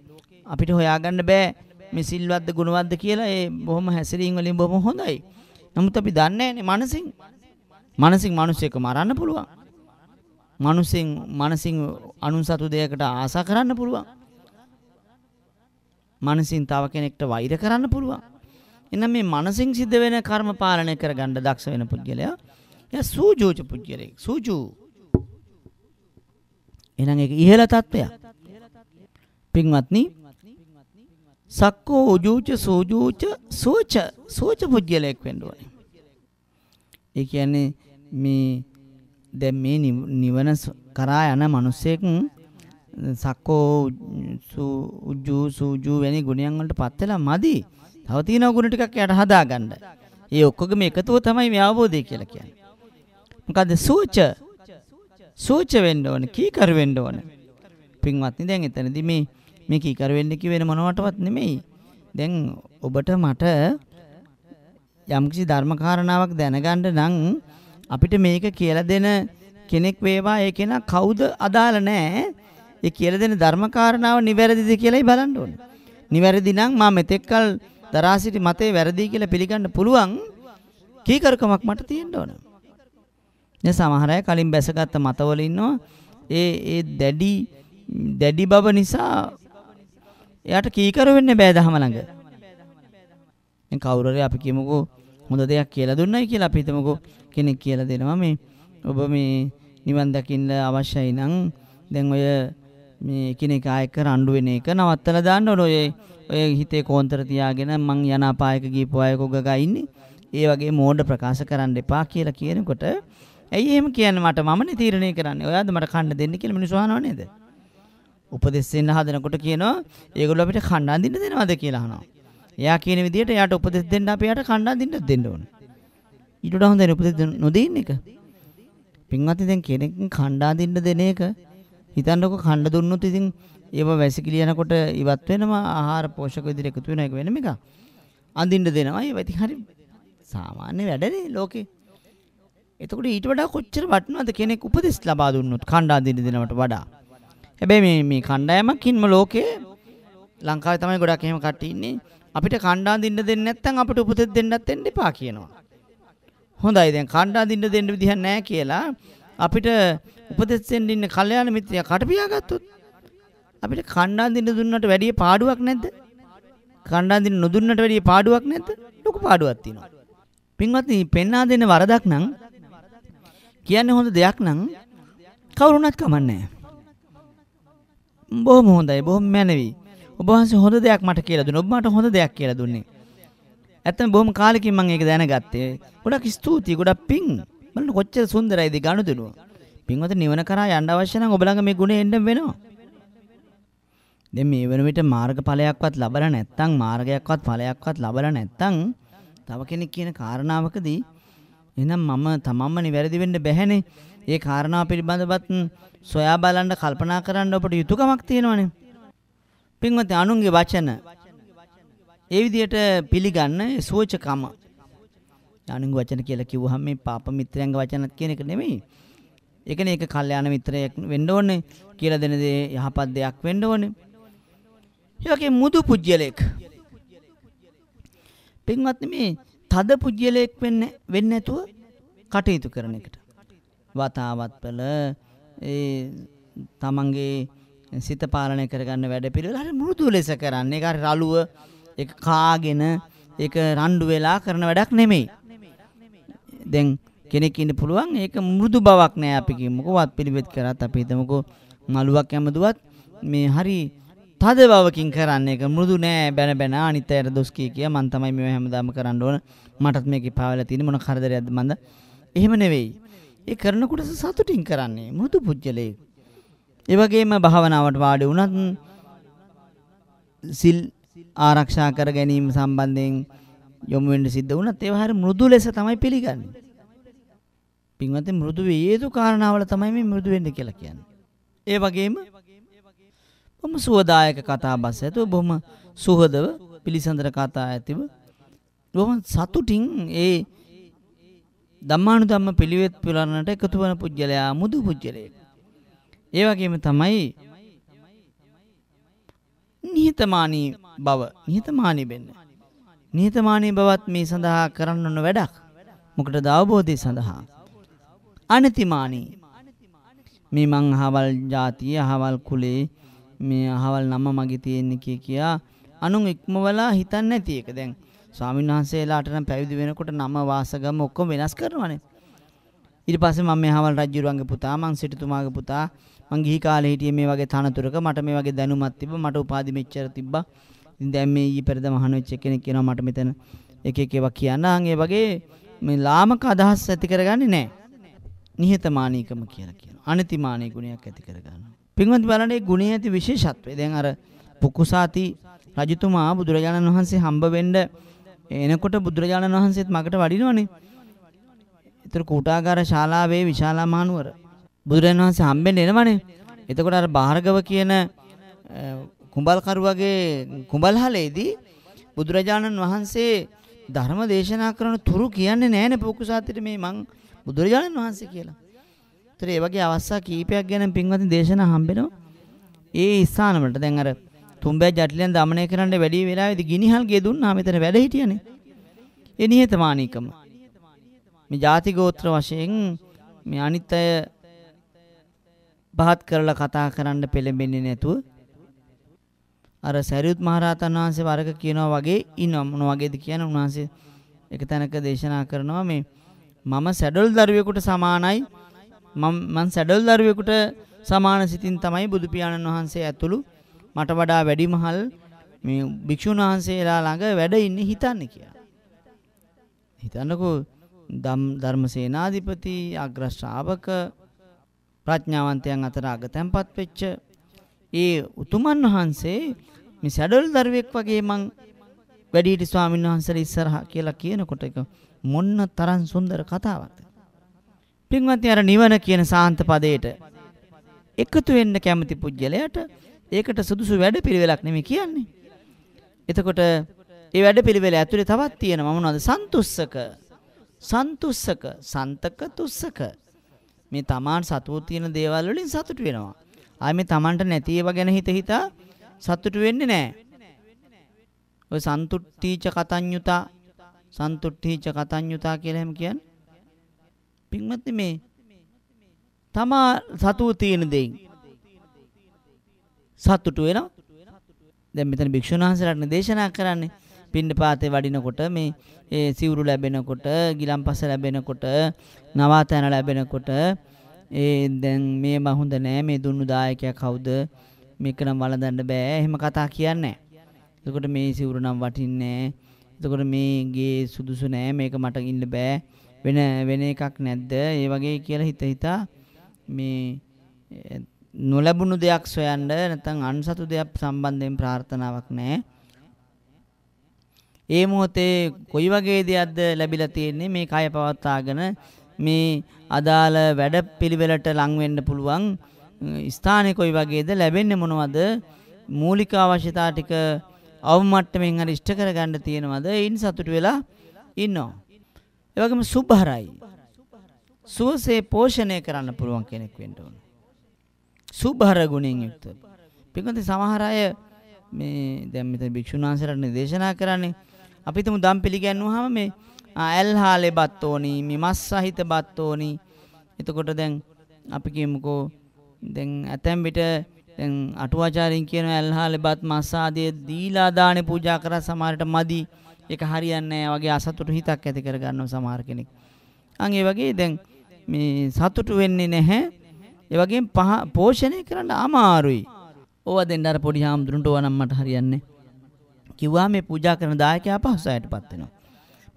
අපිට හොයාගන්න බෑ මේ සිල්වත්ද ගුණවත්ද කියලා ඒ බොහොම හැසිරීම් වලින් බොහොම හොඳයි. නමුත් අපි දන්නේ නැහැ මනසින් මනසින් මිනිස්සෙක් මරන්න පුළුවන්. මිනිසින් මනසින් අනුන් සතු දෙයකට ආසා කරන්න පුළුවන්. මනසින් තව කෙනෙක්ට වෛර කරන්න පුළුවන්. එනම් මේ මනසින් සිද්ධ වෙන කර්ම පාලනය කරගන්න දක්ෂ වෙන පුද්ගලයා එයා සූජෝච පුද්ගලෙක්. සූජු. එහෙනම් ඒක ඉහළ තත්වයක්. පින්වත්නි සක්කෝ උජූච සූජූච සෝච සෝච පුද්ගලෙක් වෙන්න ඕනේ. ඒ කියන්නේ මේ දැන් මේ නිවන කරා යන මිනිසෙක් සක්කෝ උජ්ජු සූජු වැනි ගුණයන් වලට පත් වෙලා මදි. තව තියෙන ගුණ ටිකක් යට හදාගන්න. ඒ ඔක්කොගේම එකතුව තමයි මේ අවබෝධය කියලා කියන්නේ. මොකද සූච සූච වෙන්න ඕන, කීකර වෙන්න ඕන. පින්වත්නි දැන් එතනදී මේ මේ කීකර වෙන්න කිව්වේ මොනවටවත් නෙමෙයි. දැන් ඔබට මට යම්කිසි ධර්ම කාරණාවක් දැනගන්න නම් අපිට මේක කියලා දෙන කෙනෙක් වේවා ඒ කෙනා කවුද අදාළ නැහැ. ඒ කියලා දෙන ධර්මකාරණාව නිවැරදිද කියලායි බලන්න ඕනේ. නිවැරදි නම් මා මෙතෙක්කල් දරා සිටි මතේ වැරදි කියලා පිළිගන්න පුළුවන් කීකරකමක් මට තියෙන්න ඕන. දැන් සමහර අය කලින් බැසගත්ත මතවල ඉන්නවා. ඒ ඒ දැඩි දැඩි බව නිසා එයාට කීකර වෙන්න බෑ දහම ළඟ. දැන් කවුරුරේ අපි කියමුකෝ හොඳ දෙයක් කියලා දුන්නයි කියලා අපි හිතමුකෝ කෙනෙක් කියලා දෙනවා මේ ඔබ මේ නිවන් දකින්න අවශ්‍යයි නම් දැන් ඔය මේ එකිනෙක ආයක රණ්ඩු වෙන එක නවත්තලා දාන්න ඕන ඔය ඔය හිතේ කොන්තර තියාගෙන මං යන අපායක ගිහපු අය කොගගා ඉන්නේ ඒ වගේ මෝඩ ප්‍රකාශ කරන්න එපා කියලා කියනකොට ඇයි එහෙම කියන්නේ මට මමනේ තීරණය කරන්නේ ඔයාද මට කන්න දෙන්න කියලා මිනිස්සු අහනව නේද උපදෙස් දෙන්න හදනකොට කියනවා ඒගොල්ලෝ අපිට කන්න අඳින්න දෙනවද කියලා අහනවා එයා කියන විදිහට එයාට උපදෙස් දෙන්න අපි එයාට කණ්ඩායම් දෙන්නත් දෙන්න ඕනේ. ඊට වඩා හොඳයි උපදෙස් නොදෙන්න එක. පින්වත්නි දැන් කෙනෙක්ගෙන් කණ්ඩායම් දෙන්න දෙන එක හිතන්නකො කණ්ඩ දුන්නොත් ඉතින් ඒව වැසිකිලි යනකොට ඉවත් වෙනවා ආහාර පෝෂක විදිහට එකතු වෙන එක වෙනම එක. අඳින්න දෙනවා. ඒවා ඉතින් හරි සාමාන්‍ය වැඩනේ ලෝකේ. එතකොට ඊට වඩා කොච්චර වටිනවද කෙනෙක් උපදෙස් ලබා දුන්නොත් කණ්ඩායම් දෙන්න දෙනවට වඩා. හැබැයි මේ මේ කණ්ඩායමකින්ම ලෝකේ ලංකාවේ තමයි ගොඩක් එහෙම කට්ටිය ඉන්නේ. අපිට කණ්ඩායම් දින්න දෙන්නේ නැත්නම් අපිට උපතෙත් දෙන්නත් එන්න එපා කියනවා. හොඳයි දැන් කණ්ඩායම් දින්න දෙන්න විදිහක් නැහැ කියලා අපිට උපදෙස් දෙන්න ඉන්න කල්යාණ මිත්‍රයා කටපියා ගත්තොත් අපිට කණ්ඩායම් දින්න දුන්නට වැඩිය පාඩුවක් නැද්ද? කණ්ඩායම් දින්න නොදුන්නට වැඩිය පාඩුවක් නැද්ද? ලොකු පාඩුවක් තියෙනවා. පින්වත්නි පෙන්වා දෙන වරදක් නම් කියන්නේ හොඳ දෙයක් නම් කවුරුණත් කමන්නේ නැහැ. බොහොම හොඳයි බොහොම මැනවි. ඔබ වහන්සේ හොඳ දෙයක් මට කියලා දුන්නේ. ඔබ මට හොඳ දෙයක් කියලා දුන්නේ. ඇත්තම බොහොම කාලෙකින් මම ඒක දැනගත්තේ. ගොඩක් ස්තුතියි. ගොඩක් පිං. බලන්න කොච්චර සුන්දරයිද ගනුදෙනුව. පින්වත නිවන කරා යන්න අවශ්‍ය නම් ඔබ ළඟ මේ ගුණය එන්න වෙනවා. දැන් මේ වෙන විට මාර්ගඵලයක්වත් ලැබලා නැත්නම් මාර්ගයක්වත් ඵලයක්වත් ලැබලා නැත්නම් තව කෙනෙක් කියන කාරණාවකදී එහෙනම් මම තමන්ම නිවැරදි වෙන්න බැහැනේ. ඒ කාරණාව පිළිබඳවත් සොයා බලන්න කල්පනා කරන්න ඔබට යුතුයකමක් තියෙනවනේ. පින්වත් අනුන්ගේ වචන ඒ විදිහට පිළිගන්න සුවචකම අනුන්ගේ වචන කියලා කිව්වහම මේ පාප මිත්‍රයන්ගේ වචනත් කියන එක නෙමෙයි. ඒ කියන්නේ ඒක කල්යාණ මිත්‍රයෙක් වෙන්න ඕනේ කියලා දෙන දේ යහපත් දෙයක් වෙන්න ඕනේ. ඒ වගේ මුදු පුජ්‍යලෙක්. පින්වත් මේ තද පුජ්‍යලෙක් වෙන්න වෙන්නේ නැතුව කටයුතු කරන එකට. වතාවත්වල ඒ තමන්ගේ සිත පාලනය කරගන්න වැඩ පිළිවෙල හරි මෘදු ලෙස කරන්න. ඒක හරි රළුව ඒක කාගෙන ඒක රණ්ඩු වෙලා කරන වැඩක් නෙමෙයි. දැන් කෙනෙක් ඉන්න පුළුවන් ඒක මෘදු බවක් නෑ අපි කිව්වමුකෝ වත් පිළිවෙත් කරත් අපි හිතමුකෝ මලුවක් යමදුවත් මේ හරි තද බවකින් කරන්න එක මෘදු නෑ බැන බැන අනිත් අයට දොස් කිය කිය මං තමයි මේව හැමදාම කරන්න ඕන මටත් මේකේ පාවලා තියෙන මොන කරදරයක්ද මන්ද එහෙම නෙවෙයි ඒ කරනකොට සතුටින් කරන්නේ මෘදු පුජ්‍යලේ ඒ වගේම භාවනාවට වාඩි වුණත් සිල් ආරක්ෂා කර ගැනීම සම්බන්ධයෙන් යොමු වෙන්න සිද්ධ වුණත් ඒව හැර මෘදු ලෙස තමයි පිළිගන්නේ. පින්වත්නි මෘදු වේ හේතු කාරණාවල තමයි මේ මෘදු වෙන්න කියලා කියන්නේ. ඒ වගේම බොහොම සුවදායක කතා බස් ඇතුව බොහොම සුහදව පිළිසඳර කතා ඇතිව බොහොම සතුටින් ඒ ධම්මානුධම්ම පිළිවෙත් පුරන්නට එකතු වන පුජ්‍යලයා මුදු පුජ්‍යලයෙක්. ඒ වගේම තමයි නිහතමානී බව නිහතමානී වෙන්න. නිහතමානී බවත් මේ සඳහා කරන්න ඕන වැඩක්. මොකටද අවබෝධය සඳහා. අනතිමානී මේ මං අහවල් ජාතිය අහවල් කුලේ මේ අහවල් නම මගේ තියෙන්නේ කිය කියා අනුන් ඉක්මවලා හිතන්නේ නැති එක. දැන් ස්වාමීන් වහන්සේලාට නම් පැවිදි වෙනකොට නම වාසගම ඔක්කොම වෙනස් කරනවානේ. ඊට පස්සේ මම මේ අහවල් රජුරුවන්ගේ පුතා මං සිටුතුමාගේ පුතා මං ගිහි කාලේ හිටියේ මේ වගේ තනතුරක මට මේ වගේ දැනුමක් තිබ්බා මට උපාධි මෙච්චර තිබ්බා ඉතින් දැන් මේ ඊ පෙරද මහාන වෙච්ච කෙනෙක් කියනවා මට මෙතන එක එක ඒවා කියන්න අන් ඒ වගේ මේ ලාමක අදහස් ඇති කරගන්නේ නැහැ නිහතමානීකම කියලා කියනවා අනතිමානී ගුණයක් ඇති කරගන්නවා පින්වත් බලන්නේ ගුණයේ ඇති විශේෂත්වය දැන් අර පුකුසාති රජතුමා බුදුරජාණන් වහන්සේ හම්බ වෙන්න එනකොට බුදුරජාණන් වහන්සේත් මගට වඩිනවනේ. ඒතර කූටාගාර ශාලාවේ විශාලා මහනුවර බුදුරන් වහන්සේ හම්බෙන්න එනවනේ. එතකොට අර භාර්ගව කියන කුඹල්කරුවගේ කුඹල්හලේදී බුදුරජාණන් වහන්සේ ධර්ම දේශනා කරන තුරු කියන්නේ නැහැනේ පොකුසාතිට මේ මං බුදුරජාණන් වහන්සේ කියලා. ඒතර ඒ වගේ අවස්ථා කීපයක් ගැන පින්වත් දේශනා හම්බෙනවා. ඒ ස්ථාන වලට දැන් අර තුම්බෑ ජටිලෙන් দমনය කරන්න වැඩි වෙලාවේදී ගිනිහල් ගේ දුන්නා මෙතන වැඩ හිටියනේ. ඒ නිහතමානීකම. මේ ಜಾති ගෝත්‍ර වශයෙන් මේ අනිත් අය පහත් කරලා කතා කරන්න පෙළඹෙන්නේ නැතුව අර සරියුත් මහරහතන් වහන්සේ වරක කියනවා වගේ ඉන්නවා මොන වගේද කියන උන්වහන්සේ එක තැනක දේශනා කරනවා මේ මම සැඩොල් දරුවෙකුට සමානයි මම මං සැඩොල් දරුවෙකුට සමාන සිතින් තමයි බුදු පියාණන් වහන්සේ ඇතුළු මට වඩා වැඩිමහල් මේ භික්ෂුන් වහන්සේලා ළඟ වැඩ ඉන්නේ හිතන්නේ කියලා. හිතන්නකෝ ධම්ම ධර්මසේනාධිපති අග්‍ර ශ්‍රාවක ප්‍රඥාවන්තයන් අතර අගතැන්පත් වෙච්ච ඒ උතුමන් වහන්සේ මේ සැඩොල් දරුවෙක් වගේ මං වැඩිහිටි ස්වාමීන් වහන්සේලා ඉස්සරහා කියලා කියනකොට ඒක මොන්න තරම් සුන්දර කතාවක්ද පින්වත්නි අර නිවන කියන සාන්ත පදයට එකතු වෙන්න කැමති පුජ්‍යලයට ඒකට සුදුසු වැඩපිළිවෙලක් නෙමෙයි කියන්නේ එතකොට ඒ වැඩපිළිවෙල ඇතුලේ තවත් තියෙනවා මොනවද සන්තුස්සක සන්තුස්සක සන්තක තුස්සක මේ තමාට සතුව තියෙන දේවල් වලින් සතුට වෙනවා. ආ මේ තමන්ට නැති ඒවා ගැන හිත හිතා සතුට වෙන්නේ නැහැ. ඔය සන්තුට්ඨීච කතඤ්ඤුතා සන්තුට්ඨීච කතඤ්ඤුතා කියලා හැම කියන්නේ. පින්වත්නි මේ තමා සතුව තියෙන දෙයින් සතුට වෙනවා. දැන් මෙතන භික්ෂුන් වහන්සේලාට දේශනා කරන්නේ පිණ්ඩපාතේ වඩිනකොට මේ ඒ සිවුරු ලැබෙනකොට ගිලම්පස ලැබෙනකොට නවාතැන ලැබෙනකොට ඒ දැන් මේ මම හොඳ නෑ මේ දුන්නු දායකයා කවුද මේක නම් වළඳන්න බෑ එහෙම කතා කියන්නේ එතකොට මේ සිවුරු නම් වටින්නේ එතකොට මේගේ සුදුසු නෑ මේක මට ඉන්න බෑ වෙන වෙන එකක් නැද්ද ඒ වගේ කියලා හිත හිතා මේ නොලැබුණු දෙයක් සොයන්න නැත්නම් අන්සතු දෙයක් සම්බන්ධයෙන් ප්‍රාර්ථනාවක් නැහැ ඒ මොහොතේ කොයි වගේ දෙයක්ද ලැබිලා තියෙන්නේ මේ කය පවත්වාගෙන මේ අදාළ වැඩපිළිවෙලට ලං වෙන්න පුළුවන් ස්ථානේ කොයි වගේද ලැබෙන්නේ මොනවද මූලික අවශ්‍යතා ටික අවමට්ටමින් හරි ඉෂ්ට කරගන්න තියෙනවද ඒන් සතුට වෙලා ඉන්නවා ඒ වගේම සුභරයි සුවසේ පෝෂණය කරන්න පුළුවන් කෙනෙක් වෙන්න ඕන සුභර ගුණෙන් යුක්ත පිටුන්ති සමහර අය මේ දැන් මෙතන භික්ෂුන් වහන්සේලාට දේශනා කරන්නේ අපි තුමු දම් පිළිගන්නුවාම මේ ඇල් හාලේ බත් ඕනි, මේ මස් සහිත බත් ඕනි. එතකොට දැන් අපි කියමුකෝ දැන් ඇතැම් විට දැන් අටුවාචාරින් කියන ඇල් හාලේ බත් මස් ආදී දීලා දානේ පූජා කරා සමහරට මදි. ඒක හරියන්නේ නැහැ වගේ අසතුටු හිතක් ඇති කර ගන්නවා සමහර කෙනෙක්. අන් ඒ වගේ දැන් මේ සතුටු වෙන්නේ නැහැ. ඒ වගේම පෝෂණය කරන්න අමාරුයි. ඕවා දෙන්න අර පොඩි හාමුදුරන්ට ඕවා නම් මට හරියන්නේ නැහැ. කිව්වා මේ පූජා කරන දායකයා පහසයටපත් වෙනවා.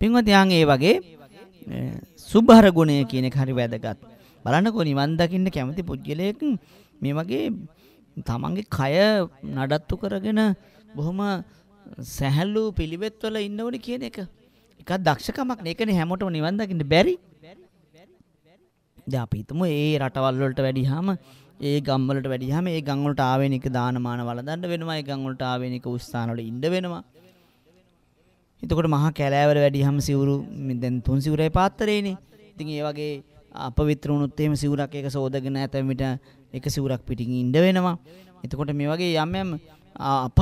පින්වත් යාන් ඒ වගේ සුභර ගුණය කියන එක හරි වැදගත්. බලන්නකෝ නිවන් දකින්න කැමති පුජ්‍යලයක මේ වගේ තමන්ගේ කය නඩත්තු කරගෙන බොහොම සැහැල්ලු පිළිවෙත්වල ඉන්න ඕනේ කියන එක. එකක් දක්ෂකමක් නේ. ඒකනේ හැමෝටම නිවන් දකින්න බැරි. දැන් අපි හිතමු ඒ රටවල් වලට වැඩිහම ඒ ගම්වලට වැඩියාම ඒ ගම්වලට ආවේනික දානමාන වළඳන්න වෙනවා ඒ ගම්වලට ආවේනික උස්ථාන වල ඉන්න වෙනවා එතකොට මහා කැලෑවල වැඩියාම සිවුරු දැන් තුන් සිවුරේ පාත්‍රේනේ ඉතින් ඒ වගේ අපවිත්‍ර වුණොත් එහෙම සිවුරක් එක සෝදගෙන ඇතැම් විට එක සිවුරක් පිටින් ඉන්න වෙනවා එතකොට මේ වගේ යම් යම්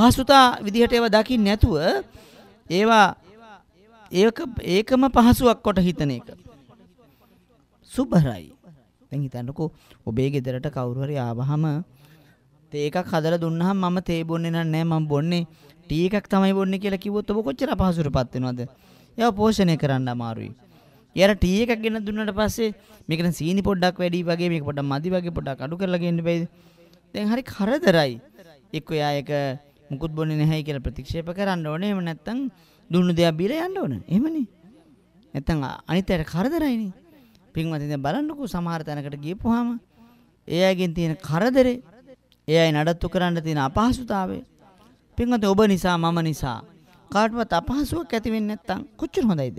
අපහසුතා විදිහට ඒවා දකින්න නැතුව ඒවා ඒක ඒකම පහසුවක් කොට හිතන එක සුභරයි දැන් හිතන්නකෝ ඔබේ ගෙදරට කවුරු හරි ආවහම තේ එකක් හදලා දුන්නහම මම තේ බොන්නේ නැහැ මම බොන්නේ ටී එකක් තමයි බොන්නේ කියලා කිව්වොත් ඔබ කොච්චර අපහසුටපත් වෙනවද? ඒවා පෝෂණය කරන්න අමාරුයි. යාර ටී එකක් ගෙන දුන්නාට පස්සේ මේකෙන් සීනි පොඩ්ඩක් වැඩි වගේ මේක පොඩ්ඩක් මදි වගේ පොඩ්ඩක් අඩු කරලා ගන්න බෑද? දැන් හරි කරදරයි. එක්ක එයා එක මුකුත් බොන්නේ නැහැ කියලා ප්‍රතික්ෂේප කරන්න ඕනේ. එහෙම නැත්නම් දුන්නු දෙයක් බීලා යන්න ඕනේ. එහෙමනේ. නැත්නම් අනිත් අයට කරදරයිනේ. පින්වත්නි දැන් බලන්නකෝ සමහර තැනකට ගියපුවාම ඒ අයගෙන් තියෙන කරදරේ ඒ අය නඩත්තු කරන්න තියෙන අපහසුතාවය පින්වත්නි ඔබ නිසා මම නිසා කාටවත් අපහසුවක් ඇති වෙන්නේ නැත්තම් කොච්චර හොඳයිද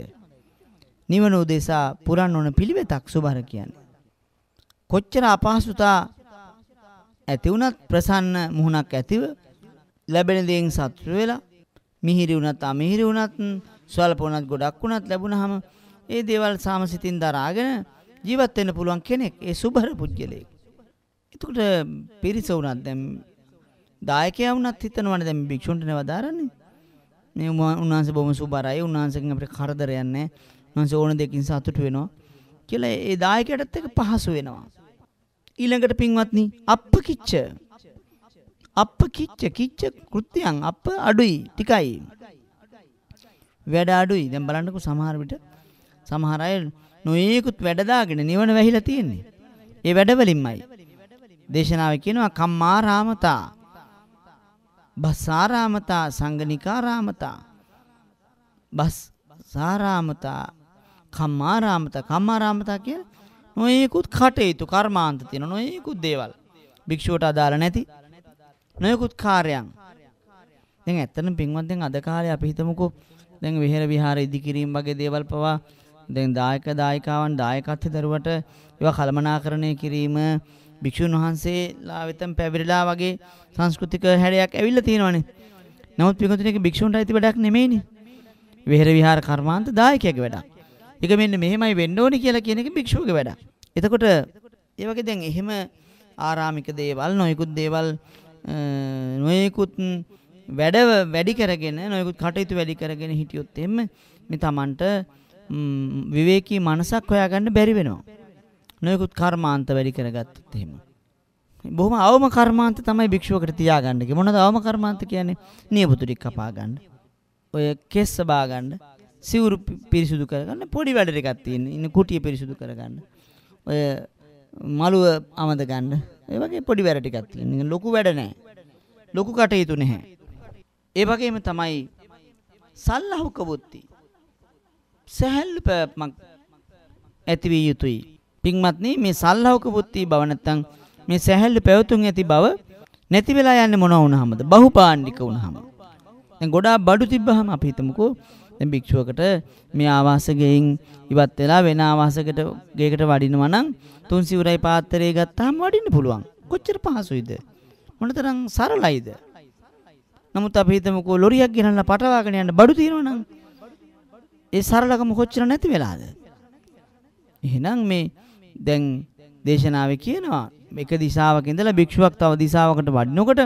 නිවන උදෙසා පුරන්න ඕන පිළිවෙතක් සුබර කියන්නේ කොච්චර අපහසුතා ඇති වුණත් ප්‍රසන්න මුහුණක් ඇතිව ලැබෙන දේෙන් සතුටු වෙලා මිහිරි වුණත් අමිහිරි වුණත් ස්වල්ප වුණත් ගොඩක් වුණත් ලැබුණාම ඒ දේවල් සාමසිතින් දරාගෙන ජීවත් වෙන්න පුළුවන් කෙනෙක් ඒ සුබර පුජ්‍යලෙක්. එතකොට පිරිස වුණත් දැන් දායකයා වුණත් හිතනවනේ දැන් භික්ෂුන්ට නවදාරන්නේ. මේ උන්වහන්සේ බොහොම සුබරයි. උන්වහන්සේගෙන් අපිට කරදරයක් නැහැ. උන්වහන්සේ ඕන දෙකින් සතුටු වෙනවා කියලා ඒ දායකයටත් එක පහසු වෙනවා. ඊළඟට පින්වත්නි අප්පකිච්ච අප්පකිච්ච කිච්ච කෘත්‍යයන් අප අඩුයි ටිකයි. වැඩ අඩුයි. දැන් බලන්නකෝ සමහර විට සමහර අය නොයේකුත් වැඩදාගෙන නිවන වැහිලා තියෙන්නේ. ඒ වැඩවලින්මයි. දේශනාවේ කියනවා කම්මාරාමතා බස්සාරාමතා සංගනිකාරාමතා බස් සාරාමතා කම්මාරාමතා කම්මාරාමතා කියලා නොයෙකුත් කටයුතු කර්මාන්ත තියෙන නොයෙකුත් දේවල් භික්ෂුවට අදාළ නැති නොයෙකුත් කාර්යයන් දැන් ඇත්තටම පින්වත් දැන් අද කාලේ අපි හිතමුකෝ දැන් විහෙර විහාර ඉදිකිරීම වගේ දේවල් පවා දැන් දායක දායිකාවන් දායකත්ව දරුවට ඒවා කළමනාකරණය කිරීම භික්ෂුන් වහන්සේලා වෙතම පැවිරිලා වගේ සංස්කෘතික හැඩයක් ඇවිල්ලා තියෙනවානේ. නමුත් පිටුතුනේක භික්ෂුන්ට ඇති වැඩක් නෙමෙයිනේ. විහෙර විහාර කර්මාන්ත දායකයාගේ වැඩක්. ඒක මෙන්න මෙහෙමයි වෙන්න ඕනේ කියලා කියන එක භික්ෂුවගේ වැඩක්. එතකොට ඒ වගේ දැන් එහෙම ආරාමික දේවල් නොයෙකුත් දේවල් නොයෙකුත් වැඩ වැඩි කරගෙන නොයෙකුත් කටයුතු වැඩි කරගෙන හිටියොත් එimhe මේ Tamanට විවේකී මනසක් හොයාගන්න බැරි වෙනවා. නොයෙකුත් කර්මාන්ත වැඩි කරගත්තොත් එහෙම. බොහොම අවම කර්මාන්ත තමයි භික්ෂුවකට තියාගන්න කිව්වේ. මොනවද අවම කර්මාන්ත කියන්නේ? නියපොතු ටික කපා ගන්න. ඔය කෙස් සබා ගන්න. සිවුරු පිරිසුදු කරගන්න. පොඩි වැඩ ටිකක් තියෙන. ඉන්න කුටිය පිරිසුදු කරගන්න. ඔය මළුව අමද ගන්න. ඒ වගේ පොඩි වැඩ ටිකක් තියෙන. ලොකු වැඩ නැහැ. ලොකු කටයුතු නැහැ. ඒ වගේම තමයි සල්ලහුක බුද්ධි. සැහැල්ලු පැවැත්මක් ඇති විය යුතුයි. පින්වත්නි මේ සල්හවක පුත්ති බව නැත්තම් මේ සැහැල්ලු පැවතුම් ඇති බව නැති වෙලා යන්නේ මොන වුණාමද? බහුපාණ්ඩික වුණාම. දැන් ගොඩාක් බඩු තිබ්බහම අපි හිතමුකෝ දැන් භික්ෂුවකට මේ ආවාස ගෙයින් ඉවත් වෙලා වෙන ආවාසයකට ගෙයකට වඩිනවා නම් තුන් සිවුරයි පාත්‍රය ගත්තාම වඩින්න පුළුවන්. කොච්චර පහසුයිද? මොනතරම් සරලයිද? නමුත් අපි හිතමුකෝ ලොරියක් ගෙනල්ලා පටවාගෙන යන්න බඩු තියෙනවා නම් ඒ සරලකම කොච්චර නැති වෙලාද? එහෙනම් මේ දැන් දේශනාවේ කියනවා එක දිශාවක ඉඳලා භික්ෂුවක් තව දිශාවකට වඩනකොට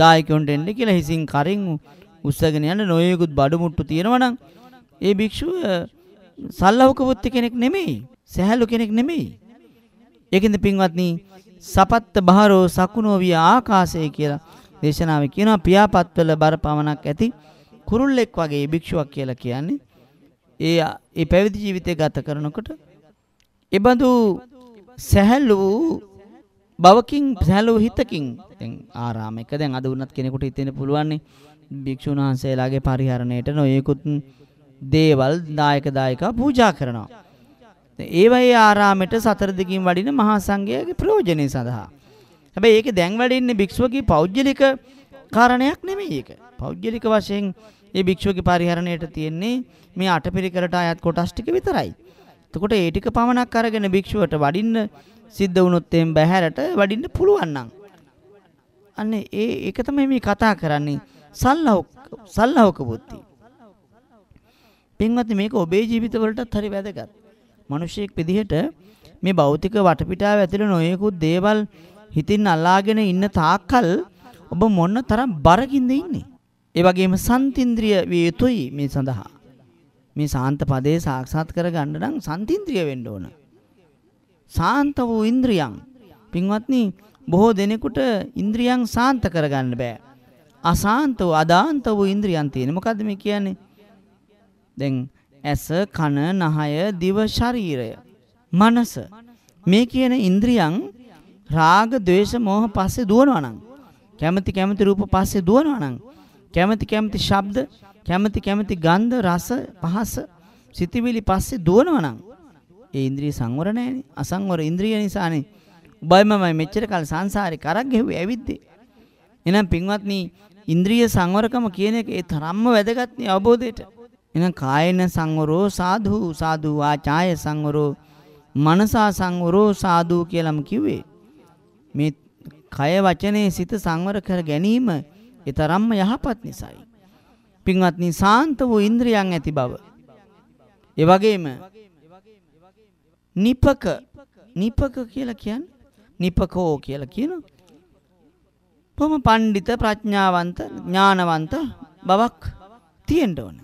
දායකයොන්ට එන්න කියලා හිසින් කරින් උස්සගෙන යන නොයෙකුත් බඩු මුට්ටු තියෙනවා ඒ භික්ෂුව සල්ලවක වුත්ති කෙනෙක් නෙමෙයි සහැල්ලු කෙනෙක් නෙමෙයි ඒකෙන්ද පින්වත්නි සපත්ත බහරෝ සකුණෝ විය ආකාශය කියලා දේශනාවේ කියනවා පියාපත්වල බර පමණක් ඇති කුරුල්ලෙක් වගේ භික්ෂුවක් කියලා කියන්නේ ඒ ඒ පැවිදි ජීවිතය ගත කරනකොට එබඳු සැහැල්ලු වූ බවකින් සැහැල්ලු හිතකින් දැන් ආරාම එක දැන් අද වුණත් කෙනෙකුට හිතෙන්න පුළුවන් භික්ෂුන් වහන්සේලාගේ පරිහරණයට නොයෙකුත් දේවල් දායක දායකා පූජා කරනවා. ඒවයි ආරාමයට සතර දිගින් වඩින මහා සංඝයාගේ ප්‍රයෝජනය සඳහා. හැබැයි ඒක දැන් වඩින්නේ භික්ෂුවගේ පෞද්ගලික කාරණයක් නෙමෙයි ඒක. පෞද්ගලික වශයෙන් ඒ භික්ෂුවගේ පරිහරණයට තියෙන්නේ මේ අටපිරිකරට ආයත් කොටස් ටික විතරයි. එතකොට ඒ ටික පමණක් අරගෙන භික්ෂුවට වඩින්න සිද්ධ වුණොත් එම් බහැරට වඩින්න පුළුවන් නම්. අන්නේ ඒ ඒක තමයි මේ කතා කරන්නේ. සල්ලහක සල්ලහක බුද්ධි. පින්වත්නි මේක ඔබේ ජීවිතවලටත් හරි වැදගත්. මිනිසෙක් විදිහට මේ භෞතික වටපිටාව ඇතුළේ නොයෙකුත් දේවල් හිතින් අල්ලාගෙන ඉන්න තාක්කල් ඔබ මොන තරම් බරකින්ද ඉන්නේ? ඒ වගේම සන්තිంద్రිය විය යුතුයි මේ සඳහා. මේ සාන්ත පදේ සාක්ෂාත් කරගන්න නම් සන්තිంద్రිය වෙන්න ඕන. සාන්ත වූ ඉන්ද්‍රියන් පින්වත්නි බොහෝ දෙනෙකුට ඉන්ද්‍රියන් සාන්ත කරගන්න බෑ. අසාන්ත වූ අදාන්ත වූ ඉන්ද්‍රියන් තියෙන. මොකද්ද මේ කියන්නේ? දැන් ඇස, කන, නහය, දිව, ශරීරය, මනස මේ කියන ඉන්ද්‍රියන් රාග, ద్వේෂ, මෝහ පස්සේ දුවනවා නම් කැමැති කැමැති රූප පස්සේ දුවනවා නම් කැමැති කැමැති ශබ්ද, කැමැති කැමැති ගන්ධ, රස, පහස සිතවිලි පස්සේ දුවනවා නම් ඒ ඉන්ද්‍රිය සංවර නැහැනේ. අසංවර ඉන්ද්‍රිය නිසානේ. උබයිමමයි මෙච්චර කාල සංසාරේ කරක් ගෙව්වේ ඇවිද්දේ. එහෙනම් පින්වත්නි ඉන්ද්‍රිය සංවරකම කියන එක ඒ තරම්ම වැදගත් නේ අවබෝධයට. එහෙනම් කායන සංවරෝ සාධු සාධු වාචාය සංවරෝ මනසා සංවරෝ සාධු කියලාම කිව්වේ. මේ කය වචනේ සිත සංවර කර ගැනීම ඒ තරම්ම යහපත් නිසායි. පින්වත්නි සාන්ත වූ ඉන්ද්‍රියන් ඇති බව. ඒ වගේම නිපක නිපක කියලා කියන්නේ නිපකෝ කියලා කියන බොහොම පඬිත ප්‍රඥාවන්ත ඥානවන්ත බවක් තියෙන්න ඕන.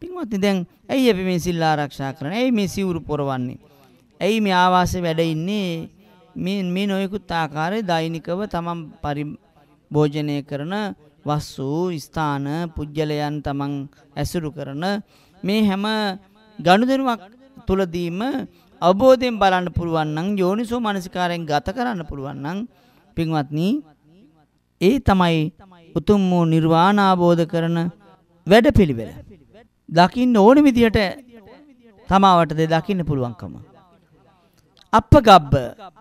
පින්වත්නි දැන් ඇයි අපි මේ සිල් ආරක්ෂා කරන්නේ? ඇයි මේ සිවුරු පොරවන්නේ? ඇයි මේ ආවාසයේ වැඩ ඉන්නේ? මේ මේ නොයෙකුත් ආකාරයේ දෛනිකව තමන් පරි භෝජනය කරන වස්තු ස්ථාන පුජ්‍යලයන් තමන් ඇසුරු කරන මේ හැම ගනුදෙනුවක් තුලදීම අවබෝධයෙන් බලන්න පුළුවන් නම් යෝනිසෝ මනසිකාරයෙන් ගත කරන්න පුළුවන් නම් පින්වත්නි ඒ තමයි උතුම් වූ නිර්වාණ අවබෝධ කරන වැඩපිළිවෙල. දකින්න ඕන විදියට තමාවටද දකින්න පුළුවන්කම. අපගබ්බ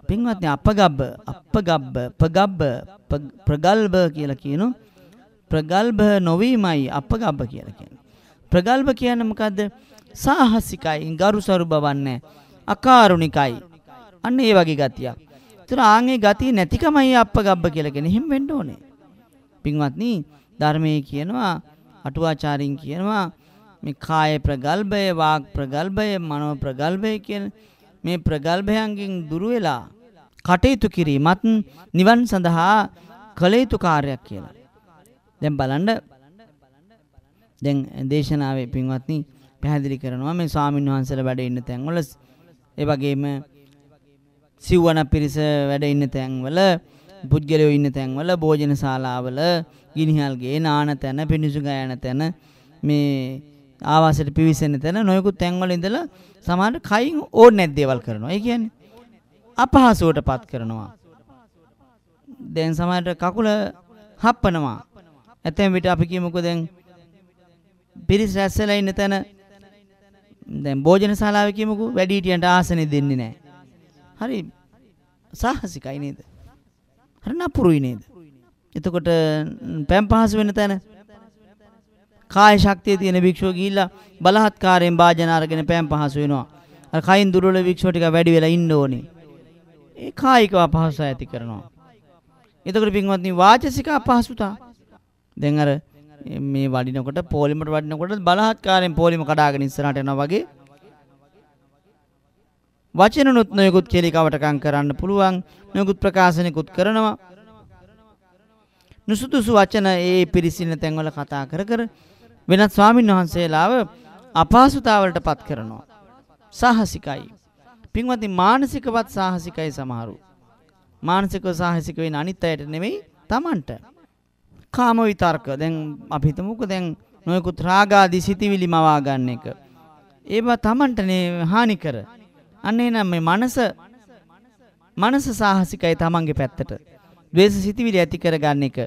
පින්වත්නි අපගබ්බ අපගබ්බ ප්‍රගබ්බ ප්‍රගල්බ කියලා කියනු ප්‍රගල්බ නොවීමයි අපගබ්බ කියලා කියන්නේ ප්‍රගල්බ කියන්නේ මොකද්ද සාහසිකයි ගරුසරු බවන්නේ අකාරුණිකයි අන්න ඒ වගේ ගතියක් ඒතර ආන්ගේ ගතිය නැතිකමයි අපගබ්බ කියලා කියන්නේ එහෙම වෙන්න ඕනේ පින්වත්නි ධර්මයේ කියනවා අටුවාචාරින් කියනවා මේ කාය ප්‍රගල්බය වාග් ප්‍රගල්බය මනෝ ප්‍රගල්බය කියන්නේ මේ ප්‍රගල්භයන්ගෙන් දුර වෙලා කටයුතු කිරීමත් නිවන් සඳහා කළ යුතු කාර්යයක් කියලා. දැන් බලන්න දැන් දේශනාවේ පින්වත්නි පැහැදිලි කරනවා මේ ස්වාමින් වහන්සේලා වැඩ ඉන්න තැන්වල ඒ වගේම සිව්වන පිරිස වැඩ ඉන්න තැන්වල පුද්ගලයෝ ඉන්න තැන්වල භෝජන ශාලාවල ගිනිහල්ගේ නාන තැන පිණිසු ගයන තැන මේ ආවාසයට පිවිසෙන තැන නොයෙකුත් තැන්වල ඉඳලා සමහර කයින් ඕනේ නැති දේවල් කරනවා. ඒ කියන්නේ අපහසුවටපත් කරනවා. දැන් සමහරට කකුල හප්පනවා. ඇතැම් විට අපි කියමුකෝ දැන් පිරිස රැස්සලා ඉන්න තැන දැන් භෝජන ශාලාවේ කියමුකෝ වැඩිහිටියන්ට ආසනෙ දෙන්නේ නැහැ. හරි සාහසිකයි නේද? හරි නපුරුයි නේද? එතකොට පැම් පහසු වෙන තැන කාය ශක්තිය තියෙන භික්ෂුව ගිහිල්ලා බලහත්කාරයෙන් වාජන අරගෙන පෑම් පහසු වෙනවා. අර කයින් දුර්වල භික්ෂුව ටික වැඩි වෙලා ඉන්න ඕනේ. ඒ කායික අපහසුතාව ඇති කරනවා. එතකොට පින්වත්නි වාචසික අපහසුතාව. දැන් අර මේ වඩිනකොට පොලිමට වඩිනකොට බලහත්කාරයෙන් පොලිම කඩාගෙන ඉස්සරහට යනවා වගේ වචනනුත් නොයෙකුත් කෙලිකවටකම් කරන්න පුළුවන් නොයෙකුත් ප්‍රකාශනිකුත් කරනවා නුසුදුසු වචන ඒ පිරිසින තැන්වල කතා කර කර වෙනත් ස්වාමින් වහන්සේලාව අපහසුතාවලට පත් කරනවා. සාහසිකයි. පින්වත්නි මානසිකවත් සාහසිකයි සමහරු. මානසිකව සාහසික වෙන අනිත් අයට නෙමෙයි Tamanට. කාම විතර්ක. දැන් අපි හිතමුකෝ දැන් නොයෙකුත් රාගාදී සිතිවිලි මවා ගන්න එක. ඒවා Tamanටනේ හානි කර. අන්න එහෙනම් මේ මනස මනස සාහසිකයි Tamanගේ පැත්තට. ද්වේෂ සිතිවිලි ඇති කරගන්න එක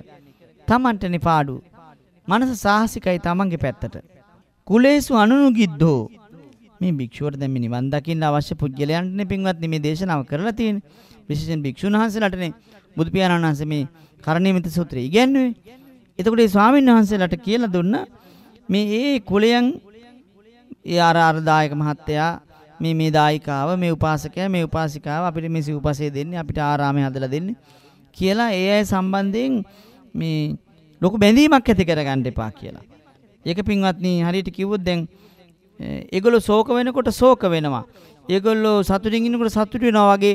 Tamanටනේ පාඩුව. මනස සාහසිකයි තමන්ගේ පැත්තට. කුලේසු අනුනුගිද්දෝ මේ භික්ෂුවට දැන් මේ නිවන් දකින්න අවශ්‍ය පුජ්‍යලයන්ටනේ පින්වත්නි මේ දේශනාව කරලා තියෙන්නේ. විශේෂයෙන් භික්ෂුන් වහන්සේලාටනේ බුදු පියාණන් වහන්සේ මේ කරණීයමිත සූත්‍රය ඉගැන්වුවේ. එතකොට මේ ස්වාමීන් වහන්සේලාට කියලා දුන්න මේ ඒ කුලයන් ඒ අර අර දායක මහත්තයා මේ මේ දායිකාව මේ උපාසකයා මේ උපාසිකාව අපිට මේ සිව්පසේ දෙන්නේ අපිට ආරාමයේ හදලා දෙන්නේ කියලා ඒ අය සම්බන්ධයෙන් මේ ලොකු බැඳීමක් ඇති කරගන්න එපා කියලා. ඒක පින්වත්නි හරියට කිව්වොත් දැන් ඒගොල්ලෝ ශෝක වෙනකොට ශෝක වෙනවා. ඒගොල්ලෝ සතුටින් ඉන්නකොට සතුට වෙනවා වගේ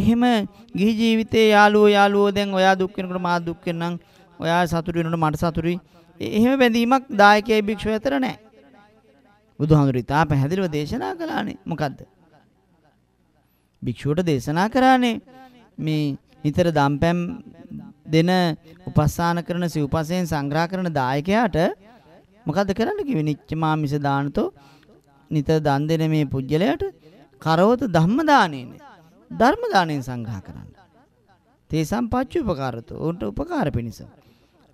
එහෙම ගිහි ජීවිතේ යාළුවෝ යාළුවෝ දැන් ඔයා දුක් වෙනකොට මා දුක් වෙනනම් ඔයා සතුට වෙනකොට මට සතුටුයි. එහෙම බැඳීමක් දායකයයි භික්ෂුව අතර නැහැ. බුදුහාමුදුරු ඉතා පැහැදිලිව දේශනා කළානේ. මොකද්ද? භික්ෂුවට දේශනා කරානේ මේ නිතර දම්පැම් දෙන උපස්සාන කරන සිව්පසයෙන් සංග්‍රහ කරන දායකයාට මොකද්ද කරන්න කිව්වේ නිච්චමා මිස දානතෝ නිතර දන් දෙන මේ පුජ්‍යලයට කරවත ධම්ම දානේන ධර්ම දානෙන් සංග්‍රහ කරන්න. තේ සම්පච්ච උපකාරතෝ උන්ට උපකාර පිණිස.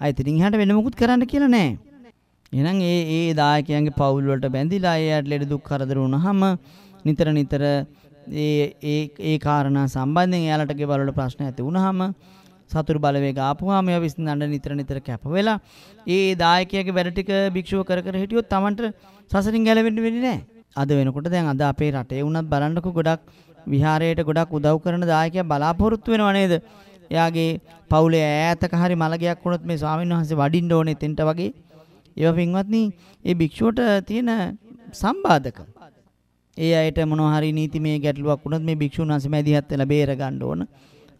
අය ඉතින් එහාට වෙන මොකුත් කරන්න කියලා නැහැ. එහෙනම් ඒ ඒ දායකයන්ගේ පවුල් වලට බැඳිලා එයාට ලෙඩ දුක් කරදර වුණාම නිතර නිතර ඒ ඒ ඒ කාරණා සම්බන්ධයෙන් එයාලට ගෙවල් වල ප්‍රශ්න ඇති වුණාම සතුරු බලවේග ආපුවාම ඒවා විසඳන්න නිතර නිතර කැප වෙලා ඒ දායකයාගේ වැඩ ටික භික්ෂුව කර කර හිටියොත් Tamanට සසරින් ගැලවෙන්න වෙන්නේ නැහැ. අද වෙනකොට දැන් අද අපේ රටේ වුණත් බලන්නකෝ ගොඩක් විහාරයට ගොඩක් උදව් කරන දායකයා බලාපොරොත්තු වෙනව නේද? එයාගේ පවුලේ ඈතක හරි මලගයක් වුණොත් මේ ස්වාමීන් වහන්සේ වඩින්න ඕනේ තෙන්ට වගේ. ඒවා පින්වත්නි, ඒ භික්ෂුවට තියෙන සම්බාධක. ඒ අයට මොනවා හරි නීතිමය ගැටලුවක් වුණොත් මේ භික්ෂුන් වහන්සේ මැදිහත් වෙලා බේර ගන්න ඕන.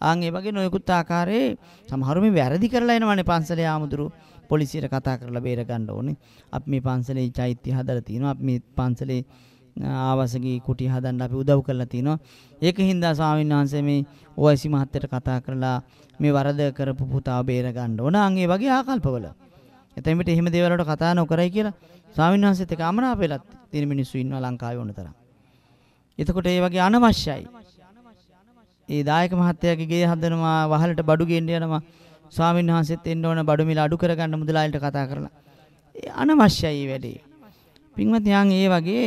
ආන් ඒ වගේ නොයෙකුත් ආකාරයේ සමහරු මේ වැරදි කරලා එනවනේ පන්සලේ ආමුදුරු පොලිසියට කතා කරලා බේර ගන්න ඕනේ. අපි මේ පන්සලේ චෛත්‍ය හදලා තිනවා. අපි මේ පන්සලේ ආවසගේ කුටි හදන්න අපි උදව් කරලා තිනවා. ඒක හින්දා ස්වාමීන් වහන්සේ මේ OIC මහත්තයට කතා කරලා මේ වරද කරපු පුතාව බේර ගන්න ඕන. අන් ඒ වගේ ආකල්පවල. එතෙන් මෙට එහෙම දේවල් වලට කතා නොකරයි කියලා ස්වාමීන් වහන්සේත් එක අමනාප වෙලා තියෙන මිනිස්සු ඉන්නවා ලංකාවේ ඕන තරම්. එතකොට ඒ වගේ අනවශ්‍යයි. ඒ දායක මහත්තයාගේ ගේ හදනවා වහලට බඩු ගේන්න යනවා ස්වාමීන් වහන්සේත් එන්න ඕන බඩු මිල අඩු කරගන්න මුදලාලිට කතා කරලා ඒ අනවශ්‍යයි වැඩේ පින්වත් යන් ඒ වගේ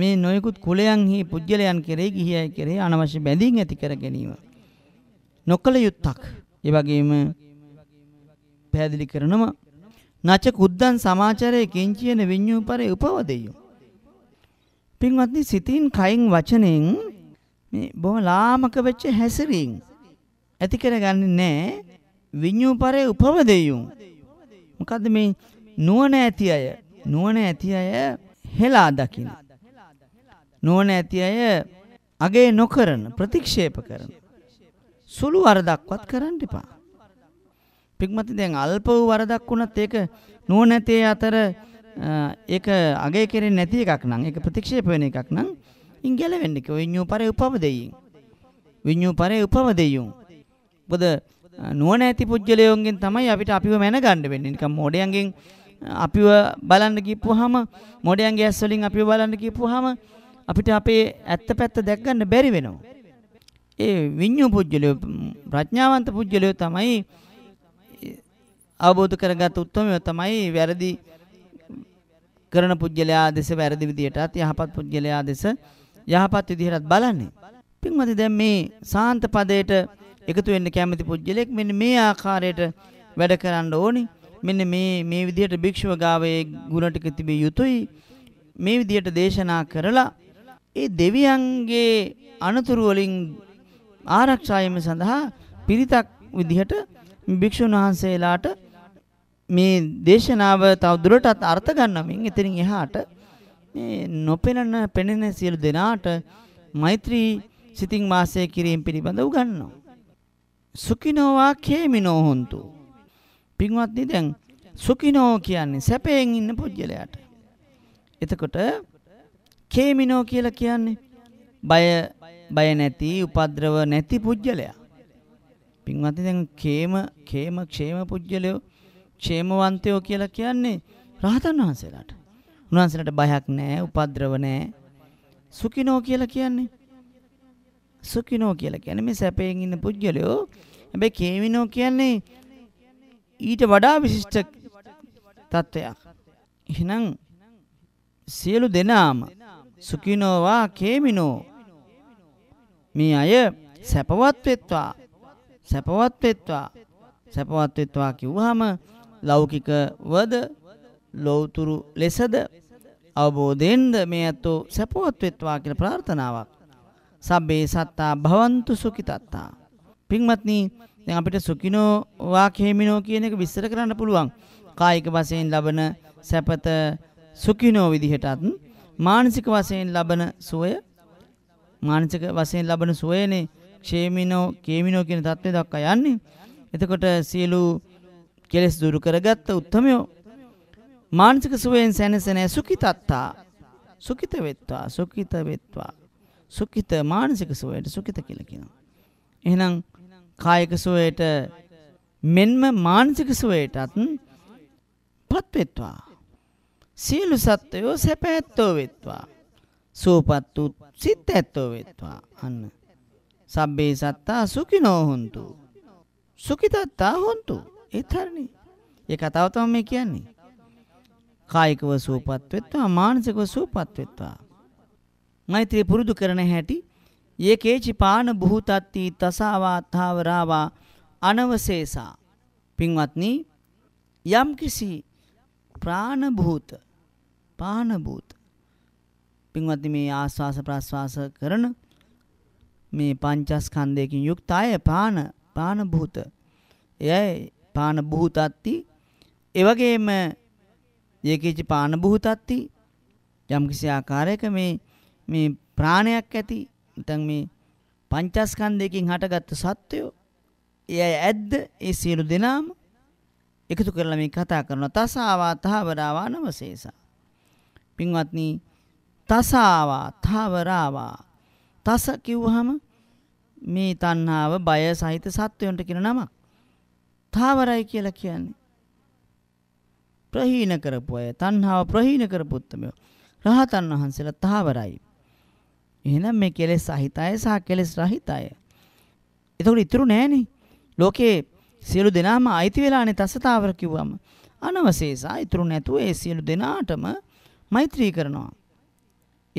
මේ නොයෙකුත් කුලයන්හි පුජ්‍යලයන් කෙරෙහි ගිහියයි කෙරෙහි අනවශ්‍ය බැඳීම් ඇති කර ගැනීම නොකල යුත්තක් ඒ වගේම පැහැදිලි කරනම නච කුද්දන් සමාචරයේ කිංචින විඤ්ඤූපරේ උපවදෙය පින්වත්නි සිතින් කයින් වචනෙන් මේ බොහොම ලාමක වෙච්ච හැසිරීම් ඇති කරගන්නේ නැහැ විඤ්ඤූපරේ උපවදෙයුම් මොකද්ද මේ නුවණ ඇති අය නුවණ ඇති අය හෙලා දකින්න නුවණ ඇති අය අගේ නොකරන ප්‍රතික්ෂේප කරන සුළු වරදක්වත් කරන්න එපා පික්මති දැන් අල්ප වූ වරදක් වුණත් ඒක නුවණ ඇති අතර ඒක අගේ කෙරෙන්නේ නැති එකක් නම් ඒක ප්‍රතික්ෂේප වෙන එකක් නම් ඉන් ගැලවෙන්නක විඤ්ඤූ පරේ උපමදෙයින් විඤ්ඤූ පරේ උපමදෙයින් මොකද නුවණ ඇති පුජ්‍යලයන්ගෙන් තමයි අපිට අපිව මැනගන්න වෙන්නේ නිකන් මොඩයන්ගෙන් අපිව බලන්න කියපුවාම මොඩයන්ගේ ඇස් වලින් අපිව බලන්න කියපුවාම අපිට අපේ ඇත්ත පැත්ත දැක් ගන්න බැරි වෙනවා ඒ විඤ්ඤූ පුජ්‍යලය ප්‍රඥාවන්ත පුජ්‍යලය තමයි අවබෝධ කරගත් උත්මය තමයි වැරදි කරන පුජ්‍යලයා දෙස වැරදි විදියටත් යහපත් පුජ්‍යලයා දෙස යහපත් විදිහටත් බලන්නේ. පින්වත්නි දැන් මේ සාන්ත පදයට එකතු වෙන්න කැමති පුජ්‍යලෙක් මෙන්න මේ ආකාරයට වැඩ කරන්න ඕනි. මෙන්න මේ මේ විදිහට භික්ෂුව ගාවේ ගුණ ටික තිබිය යුතුයි. මේ විදිහට දේශනා කරලා ඒ දෙවියන්ගේ අනතුරු වලින් ආරක්ෂා වීම සඳහා පිරිතක් විදිහට භික්ෂුන් වහන්සේලාට මේ දේශනාව තව දුරටත් අර්ථ ගන්නමින් එතනින් එහාට මේ නොපෙනෙන පෙනෙන සියලු දෙනාට මෛත්‍රී සිතින් වාසය කිරීම පිළිබඳ උගන්වනවා. සුඛිනෝ වා කේමිනෝ හොන්තු. පින්වත්නි දැන් සුඛිනෝ කියන්නේ සැපයෙන් ඉන්න පුජ්‍යලයට. එතකොට කේමිනෝ කියලා කියන්නේ බය බය නැති උපද්‍රව නැති පුජ්‍යලයා. පින්වත්නි දැන් කේම කේම ക്ഷേම පුජ්‍යලයෝ ക്ഷേමවන්තයෝ කියලා කියන්නේ රහතන් වහන්සේලාට. උන්වහන්සේට බයක් නැහැ, උපද්‍රව නැහැ. සුඛිනෝ කියලා කියන්නේ සුඛිනෝ කියලා කියන්නේ මේ සැපයෙන් ඉන්න පුජ්‍යලයෝ. හැබැයි කේමිනෝ කියන්නේ ඊට වඩා විශිෂ්ට තත්වයක්. එහෙනම් සියලු දෙනාම සුඛිනෝවා කේමිනෝ මේ අය සැපවත් වෙත්වා සැපවත් වෙත්වා සැපවත් වෙත්වා කිව්වහම ලෞකික වද ලෝතුරු ලෙසද අවබෝධයෙන්ද මේ ඇත්තෝ සැපවත් වෙත්වා කියලා ප්‍රාර්ථනාවක්. සබ්බේ සත්තා භවන්තු සුඛිතත්තා. පින්වත්නි දැන් අපිට සුඛිනෝ වාඛේමිනෝ කියන එක විස්තර කරන්න පුළුවන්. කායික වශයෙන් ලබන සැපත සුඛිනෝ විදිහටත් මානසික වශයෙන් ලබන සුවය මානසික වශයෙන් ලබන සුවයනේ ක්ෂේමිනෝ කේමිනෝ කියන தත්ත්වය දක්වා යන්නේ. එතකොට සියලු කෙලෙස් දුරු කරගත්ත උත්මයෝ මානසික සුවයෙන් සැනසෙන සුඛිතත්තා සුඛිත වෙත්වා සුඛිත වෙත්වා සුඛිත මානසික සුවයට සුඛිත කියලා කියනවා. එහෙනම් කායික සුවයට මෙන්ම මානසික සුවයටත් පත් වෙත්වා. සියලු සත්වයෝ සැපැත්තෝ වෙත්වා. සුවපත් වූ සිත් ඇත්තෝ වෙත්වා. අන්න. සබ්බේ සත්තා සුඛිනෝ හොන්තු. සුඛිතත්තා හොන්තු. ඒතරනේ. ඒ කතාව තමයි මේ කියන්නේ. කායිකව සූපත් වෙත්වා මානසිකව සූපත් වෙත්වා මෛත්‍රී පුරුදු කරන හැටි යේකේචි පාන බුහතත්ති තසාවා තාවරාවා අනවශේෂා පින්වත්නි යම් කිසි ප්‍රාණ භූත පාන භූත පින්වත්නි මේ ආස්වාස ප්‍රස්වාස කරන මේ පංචස්කන්ධයෙන් යුක්ත අය පාන පාන භූත එයයි පාන භූතත්ති එවැගේම යකේච පාන බුහතත්ති යම්කිසි ආකාරයක මේ මේ ප්‍රාණයක් ඇති නැත්නම් මේ පංචස්කන්ධයෙන් හටගත්තු සත්වයෝ එය ඇද්ද ඒ සියලු දෙනාම එකතු කරලා මේ කතා කරනවා තසාවා තහවරාවා නමසේසා පින්වත්නි තසාවා තහවරාවා තස කිව්වහම මේ තණ්හාව බය සහිත සත්වයන්ට කියන නමක් තහවරයි කියලා කියන්නේ ප්‍රහීන කරපු අය තණ්හාව ප්‍රහීන කරපු උත්මයෝ රහතන් වහන්සේලා තහවරයි එහෙනම් මේ කෙලෙස් සහිත අය සහ කෙලෙස් රහිත අය එතකොට ඉතුරු නෑනේ ලෝකේ සියලු දෙනාම අයිති වෙලානේ තසතාවර කිව්වම අනවශේෂා ඉතුරු නැතුව ඒ සියලු දෙනාටම මෛත්‍රී කරනවා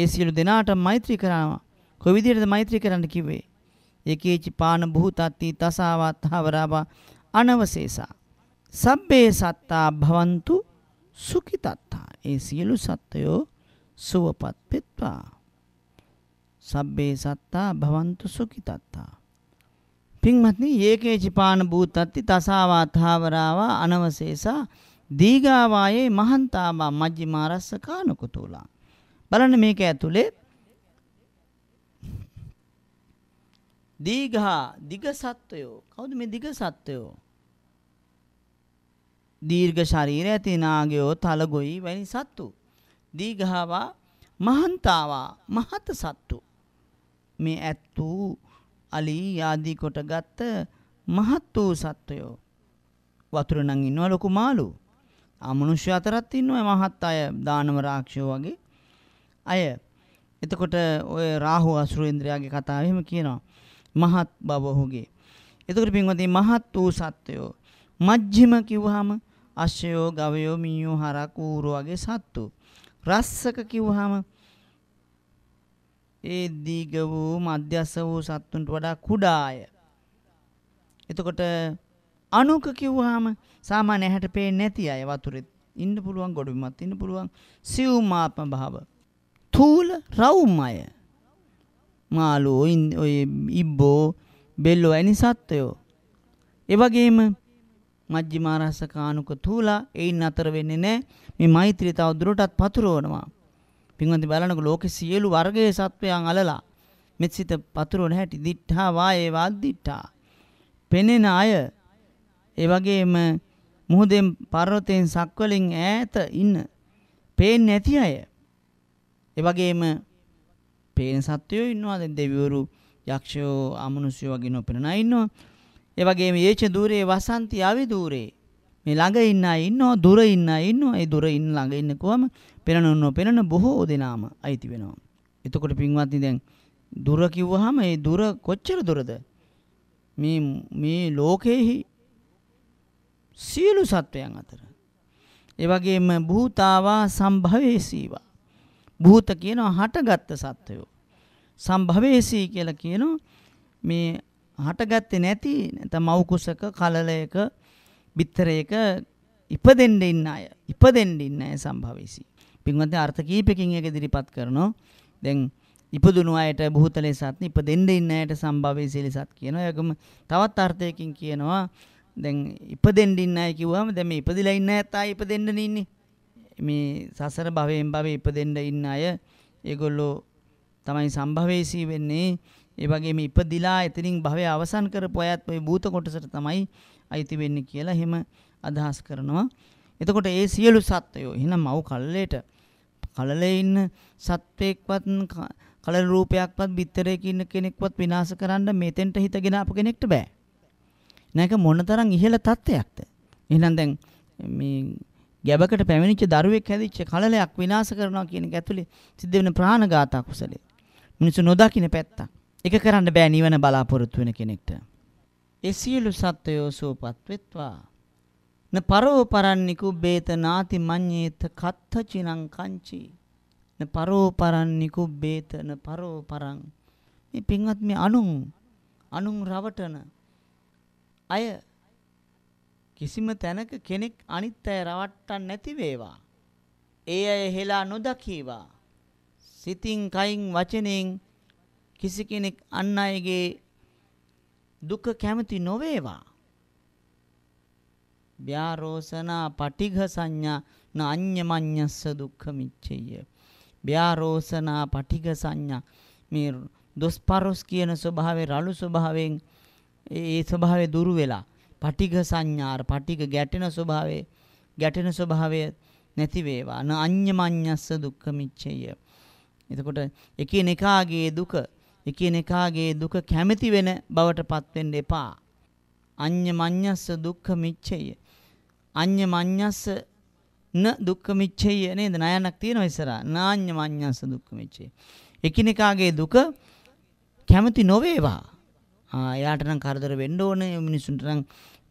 ඒ සියලු දෙනාටම මෛත්‍රී කරනවා කොයි විදිහටද මෛත්‍රී කරන්න කිව්වේ ඒකේචි පාන භූතත්ති තසාවත්තාවරාවා අනවශේෂා සබ්බේ සත්තා භවන්තු සුඛිතත්තා. ඒ සියලු සත්වයෝ සුවපත් වෙත්වා. සබ්බේ සත්තා භවන්තු සුඛිතත්තා. පින්වත්නි ඒකේචිපාන භූතත්ති තසාවා තාවරාවා අනවශේෂා දීගාවායේ මහන්තාවා මජ්ජිමාරස්ස කානකුතුලා. බලන්න මේක ඇතුලේ දීඝා දිග සත්වයෝ කවුද මේ දිග සත්වයෝ දීර්ඝ ශරීරය ඇති නාගයෝ තලගොයි වැනි සත්තු. දීඝාවා මහන්තාවා මහත සත්තු. මේ ඇත්තු අලි ආදී කොටගත් මහත් වූ සත්වයෝ. වතුර නම් ඉන්නවා ලොකු මාළු. අමනුෂ්‍ය අතරත් ඉන්නවා මහත් අය දානව රාක්ෂයෝ වගේ අය. එතකොට ඔය රාහු අසුරේන්ද්‍රයාගේ කතාව එහෙම කියනවා. මහත් බව ඔහුගේ. එතකොට පින්වත්නි මහත් වූ සත්වයෝ මජ්ජිම කිව්වහම අශ්වයෝ, ගවයෝ, මීයෝ, හරක්, ඌරු වගේ සත්තු. රස්සක කිව්වහම ඒ දීග වූ මධ්‍යස්ස වූ සත්තුන්ට වඩා කුඩාය. එතකොට අණුක කිව්වහම සාමාන්‍ය ඇහැට පේන්නේ නැති අය වතුරෙත් ඉන්න පුළුවන් ගොඩබිමත් ඉන්න පුළුවන් සිව්මාත්ම භාව. තූල රවුමය. මාළු ඔය ඉබ්බෝ බෙල්ලෝ ඇනි සත්වයෝ. ඒ වගේම මජ්ක්‍ධිමාරස කානුක තූලා එයින් අතර වෙන්නේ නැහැ මේ මෛත්‍රිය තව දුරටත් පතුරවනවා පින්වන්ති බලනකො ලෝකේ සියලු වර්ගයේ සත්වයන් අලලා මෙත්සිත පතුරවන හැටි දිඨා වායේ වාද්දිඨා පෙනෙන අය ඒ වගේම මුහුදෙන් පර්වතයෙන් සක්වලින් ඈත ඉන්න පේන්නේ නැති අය ඒ වගේම පේන සත්වයෝ ඉන්නවා දැන් දෙවිවරු යක්ෂයෝ අමනුෂ්‍යයෝ වගේ නොපෙනෙන අය ඉන්නවා ඒ වගේම යේච দূරේ වසන්ති අවි দূරේ. මේ ළඟ ඉන්න අය ඉන්නවා දුර ඉන්න අය ඉන්නවා. ඒ දුර ඉන්න ළඟ ඉන්න කොහම පෙරණුන්නෝ පෙරණ බොහෝ දෙනාම අයිති වෙනවා. එතකොට පින්වත්නි දැන් දුර කිව්වහම ඒ දුර කොච්චර දුරද? මේ මේ ලෝකෙහි සියලු සත්වයන් අතර ඒ වගේම භූතාවා සම්භවේසීවා භූත කියනවා හටගත්තු සත්වයෝ සම්භවේසී කියලා කියනවා මේ හටගත්තේ නැති නැත්නම් මව් කුසක කලලයක බිත්තරයක ඉපදෙන්න ඉන්න අය ඉපදෙන්න ඉන්න අය සම්භවීසි. පින්වත්නි අර්ථ කීපකින් එක ඉදිරිපත් කරනවා. දැන් ඉපදුණු අයට බුහතලේ සත් ඉපදෙන්න ඉන්න අයට සම්භවීසි සත් කියනවා. ඒකම තවත් අර්ථයකින් කියනවා දැන් ඉපදෙන්න ඉන්න අය කිව්වම දැන් මේ ඉපදිලා ඉන්න අයත් ආයි ඉපදෙන්න ඉන්නේ. මේ සසර භවයෙන් භවයේ ඉපදෙන්න ඉන්න අය ඒගොල්ලෝ තමයි සම්භවීසි වෙන්නේ. ඒ වගේම ඉපදිලා එතනින් භවය අවසන් කරපු අයත් ওই භූත කොටසට තමයි අයිති වෙන්නේ කියලා එහෙම අදහස් කරනවා. එතකොට ඒ සියලු සත්වයෝ එහෙනම් මව් කල්ලේට කලලේ ඉන්න සත්වෙක්වත් කලල රූපයක්වත් බිත්තරයක ඉන්න කෙනෙක්වත් විනාශ කරන්න මෙතෙන්ට හිතගෙන අප කෙනෙක්ට බෑ. නැක මොනතරම් ඉහළ තත්ත්වයක්ද? එහෙනම් දැන් මේ ගැබකට පැමිණිච්ච දරුවෙක් හැදිච්ච කලලයක් විනාශ කරනවා කියන එක ඇතුලේ සිද්ධ වෙන ප්‍රාණඝාත කුසලයේ මිනිස්සු නොදකින්න පැත්තක්. එක කරන්න බෑ නිවන බලාපොරොත්තු වෙන කෙනෙක්ට. ඒ සියලු සත්වයෝ සුවපත් වෙත්වා. න පරෝ පරන්නිකු බේත නාති මඤ්ඤේත කත්ත චිනං කංචි. න පරෝ පරන්නිකු බේත න පරෝ පරං. මේ පින්වත් මේ අනුන් අනුන් රවටන අය කිසිම තැනක කෙනෙක් අනිත් අය රවට්ටන්න නැති වේවා. ඒ අය හෙලා නොදකීවා. සිතින් කයින් වචනෙන් කිසි කෙනෙක් අන් අයගේ දුක කැමති නොවේවා. ව්‍යාරෝසනා පටිඝ සංඥා නාඤ්ඤමඤ්ඤස්ස දුක්ඛ මිච්ඡය. ව්‍යාරෝසනා පටිඝ සංඥා මේ දොස්පරොස් කියන ස්වභාවයේ රළු ස්වභාවයෙන් ඒ ස්වභාවය දුරු වෙලා පටිඝ සංඥාර පටිඝ ගැටෙන ස්වභාවයේ ගැටෙන ස්වභාවය නැති වේවා නාඤ්ඤමඤ්ඤස්ස දුක්ඛ මිච්ඡය. එතකොට එකිනෙකාගේ දුක එකිනෙකාගේ දුක කැමැති වෙන බවටපත් වෙන්න එපා. අඤ්ඤ මඤ්ඤස්ස දුක්ඛ මිච්ඡය. අඤ්ඤ මඤ්ඤස්ස න දුක්ඛ මිච්ඡය නේද? නයනක් තියෙනවා ඉස්සරහා. නාඤ්ඤ මඤ්ඤස්ස දුක්ඛ මිච්ඡය. එකිනෙකාගේ දුක කැමැති නොවේවා. ආ එයාට නම් කරදර වෙන්න ඕනේ මිනිසුන්ට නම්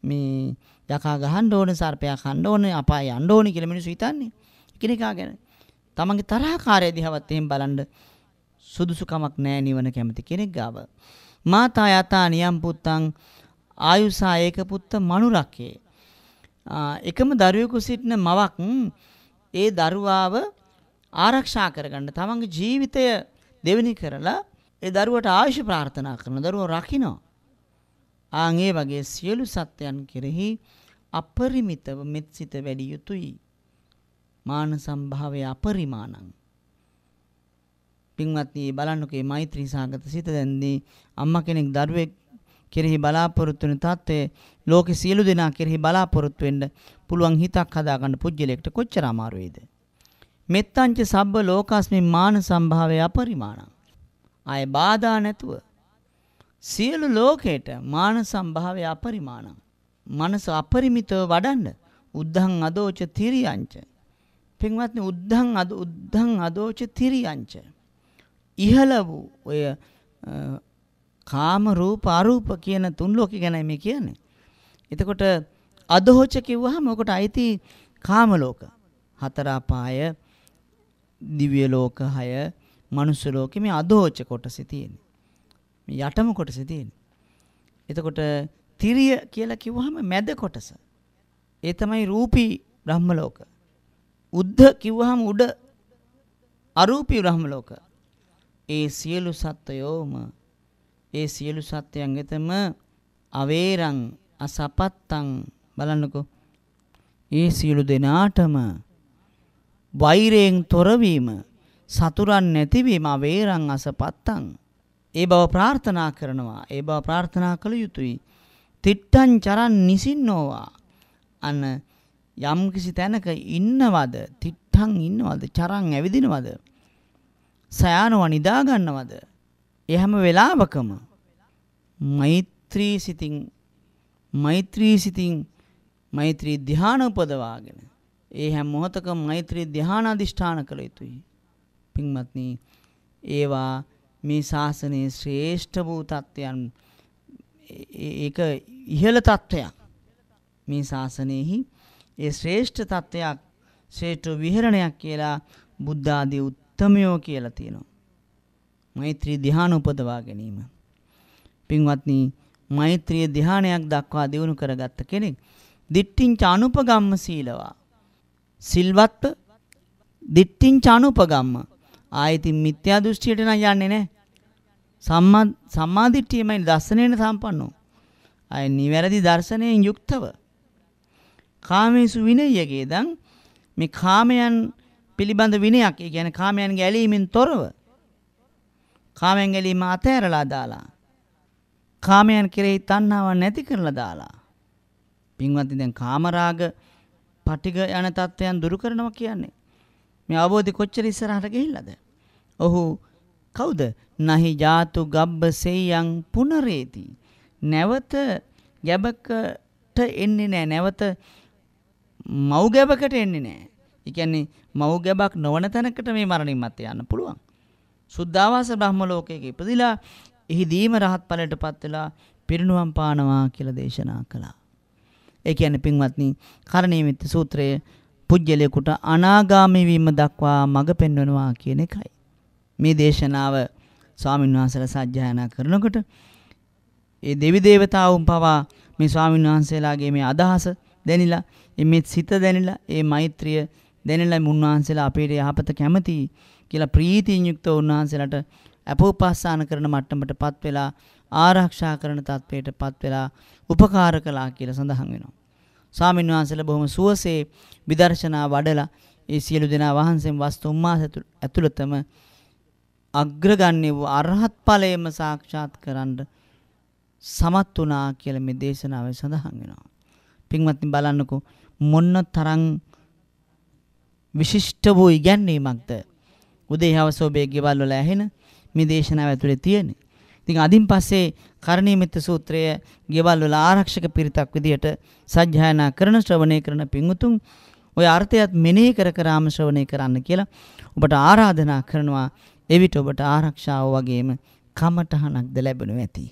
මේ යකා ගහන්න ඕනේ සර්පයා කන්න ඕනේ අපාය යන්න ඕනේ කියලා මිනිස්සු හිතන්නේ. එකිනෙකා ගැන. තමන්ගේ තරහකාරය දිහාවත් එහෙම බලන්න සුදුසුකමක් නැහැ නිවන කැමති කෙනෙක් ගාව. මාතා යතා නියම් පුත්තං ආයුසා ඒක පුත්ත මනුරකේ. එකම දරුවෙකු සිටින මවක් ඒ දරුවාව ආරක්ෂා කරගන්න තමන්ගේ ජීවිතය දෙවෙනි කරලා ඒ දරුවට ආයුෂ ප්‍රාර්ථනා කරන දරුවෝ රකිනවා. ආන් ඒ වගේ සියලු සත්‍යයන් කෙරෙහි අපරිමිතව මෙත්සිත වැඩි යුතුයි. මාන සම්භාවය අපරිමාණං. පින්වත්නි බලන්නකේ මෛත්‍රී සාගත සිත දැන්නේ අම්මා කෙනෙක් දරුවෙක් කෙරෙහි බලාපොරොත්තු වෙන තත්ත්වය ලෝකේ සියලු දෙනා කෙරෙහි බලාපොරොත්තු වෙන්න පුළුවන් හිතක් හදාගන්න පුජ්‍යලයකට කොච්චර අමාරු වේද මෙත්තංච සබ්බ ලෝකස්මේ මාන සම්භාවය අපරිමාණං ආය බාධා නැතුව සියලු ලෝකයට මාන සම්භාවය අපරිමාණං මනස අපරිමිතව වඩන්න උද්ධං අදෝච තිරියංච පින්වත්නි උද්ධං අද උද්ධං අදෝච තිරියංච ඉහළ වූ ඔය කාම රූප අරූප කියන තුන් ලෝක ගැනයි මේ කියන්නේ. එතකොට අදෝච කිව්වහම ඔකට අයිති කාම ලෝක. හතර අපාය, දිව්‍ය ලෝක 6, මනුස්ස ලෝකෙ මේ අදෝච කොටසේ තියෙන්නේ. මේ යටම කොටසේ තියෙන්නේ. එතකොට තිරිය කියලා කිව්වහම මැද කොටස. ඒ තමයි රූපී බ්‍රහ්ම ලෝක. උද්ධ කිව්වහම උඩ අරූපී බ්‍රහ්ම ලෝක. ඒ සියලු සත්වයෝම ඒ සියලු සත්වයන් වෙතම අවේරං අසපත්තං බලන්නකෝ ඒ සියලු දෙනාටම වෛරයෙන් තොරවීම සතුරන් නැතිවීම අවේරං අසපත්තං ඒ බව ප්‍රාර්ථනා කරනවා ඒ බව ප්‍රාර්ථනා කළ යුතුයි තිට්ටං චරන් නිසින්නෝවා අන යම් කිසි තැනක ඉන්නවද තිට්ටං ඉන්නවද චරන් ඇවිදිනවද සයානවා නිදා ගන්නවද? ඒ හැම වෙලාවකම මෛත්‍රී සිතින් මෛත්‍රී සිතින් මෛත්‍රී ධ්‍යාන උපදවාගෙන ඒ හැම මොහොතකම මෛත්‍රී ධ්‍යාන අධිෂ්ඨාන කළ යුතුයි. පින්වත්නි, ඒවා මේ ශාසනයේ ශ්‍රේෂ්ඨ වූ තත්ත්වයන් ඒක ඉහළ තත්ත්වයක්. මේ ශාසනයෙහි ඒ ශ්‍රේෂ්ඨ තත්ත්වයක් ශ්‍රේෂ්ඨ විහරණයක් කියලා බුද්ධ ආදී උත්තමයෝ කියලා තියෙනවා. මෛත්‍රී ධ්‍යාන උපදවා ගැනීම. පින්වත්නි, මෛත්‍රී ධ්‍යානයක් දක්වා දියුණු කරගත්ත කෙනෙක් දිට්ඨිංච අනුපගම්ම සීලවා. සිල්වත්ව දිට්ඨිංච අනුපගම්ම. ආයතින් මිත්‍යා දෘෂ්ටියට නම් යන්නේ නැහැ. සම්මා සම්මා දිට්ඨියමයි දර්ශනයෙන් සම්පන්නෝ. අය නිවැරදි දර්ශනයෙන් යුක්තව කාමේසු විනයයේදන් මේ කාමයන් පිළිබඳ විනයක්. ඒ කියන්නේ කාමයන් ගැලීමෙන් තොරව. කාමයන් ගැලීම අතහැරලා දාලා. කාමයන් කෙරෙහි තණ්හාව නැති කරලා දාලා. පින්වත්නි දැන් කාමරාග පටිග යන තත්වයන් දුරු කරනවා කියන්නේ. මේ අවබෝධි කොච්චර ඉස්සරහට ගිහිල්ලාද? ඔහු කවුද? නහි ජාතු ගබ්බ සෙයං පුනරේති. නැවත ගැබකට එන්නේ නැහැ. නැවත මව් ගැබකට එන්නේ නැහැ. ඒ කියන්නේ මව් ගැබක් නොවන තැනකට මේ මරණින් මත් යන්න පුළුවන්. සුද්ධාවාස බ්‍රහ්ම ලෝකයක ඉපදිලා එහිදීම රහත් ඵලයටපත් වෙලා පිරිණුවම් පානවා කියලා දේශනා කළා. ඒ කියන්නේ පින්වත්නි, කරණීයමිත්‍ත සූත්‍රය පුජ්‍යලයකට අනාගාමී වීම දක්වා මඟ පෙන්වනවා කියන එකයි. මේ දේශනාව ස්වාමීන් වහන්සේලා සජ්ජායනා කරනකොට ඒ දෙවි දේවතාවුන් පවා මේ ස්වාමීන් වහන්සේලාගේ මේ අදහස දැනිලා, මේ සිත දැනිලා, මේ මෛත්‍රිය දැනෙලයි මුන්වහන්සේලා අපේට යහපත කැමති කියලා ප්‍රීතියෙන් යුක්ත උන්වහන්සේලාට අපෝපස්සාන කරන මට්ටමටපත් වෙලා ආරක්ෂා කරන තත්වයටපත් වෙලා උපකාර කළා කියලා සඳහන් වෙනවා. ස්වාමීන් වහන්සේලා බොහොම සුවසේ විදර්ශනා වඩලා ඒ සියලු දෙනා වහන්සේම වස්තු උම්මාස ඇතුළතම අග්‍රගන්නේ වූ අරහත් ඵලයම සාක්ෂාත් කරන්න සමත් වුණා කියලා මේ දේශනාවේ සඳහන් වෙනවා. පින්වත්නි බලන්නකෝ මොන්න තරම් විශිෂ්ට වූ ඉගැන්වීමක්ද උදේ හවස ඔබේ ගෙවල් වල ඇහෙන මේ දේශනාව ඇතුලේ තියෙන. ඉතින් අදින් පස්සේ කරණීය මිත්‍ර සූත්‍රය ගෙවල් වල ආරක්ෂක පිරිතක් විදියට සජ්ජායනා කරන ශ්‍රවණය කරන පිංගුතුන් ඔය අර්ථයත් මෙනෙහි කර කරාම ශ්‍රවණය කරන්න කියලා ඔබට ආරාධනා කරනවා එවිට ඔබට ආරක්ෂාව වගේම කමටහනක්ද ලැබෙනු ඇතී.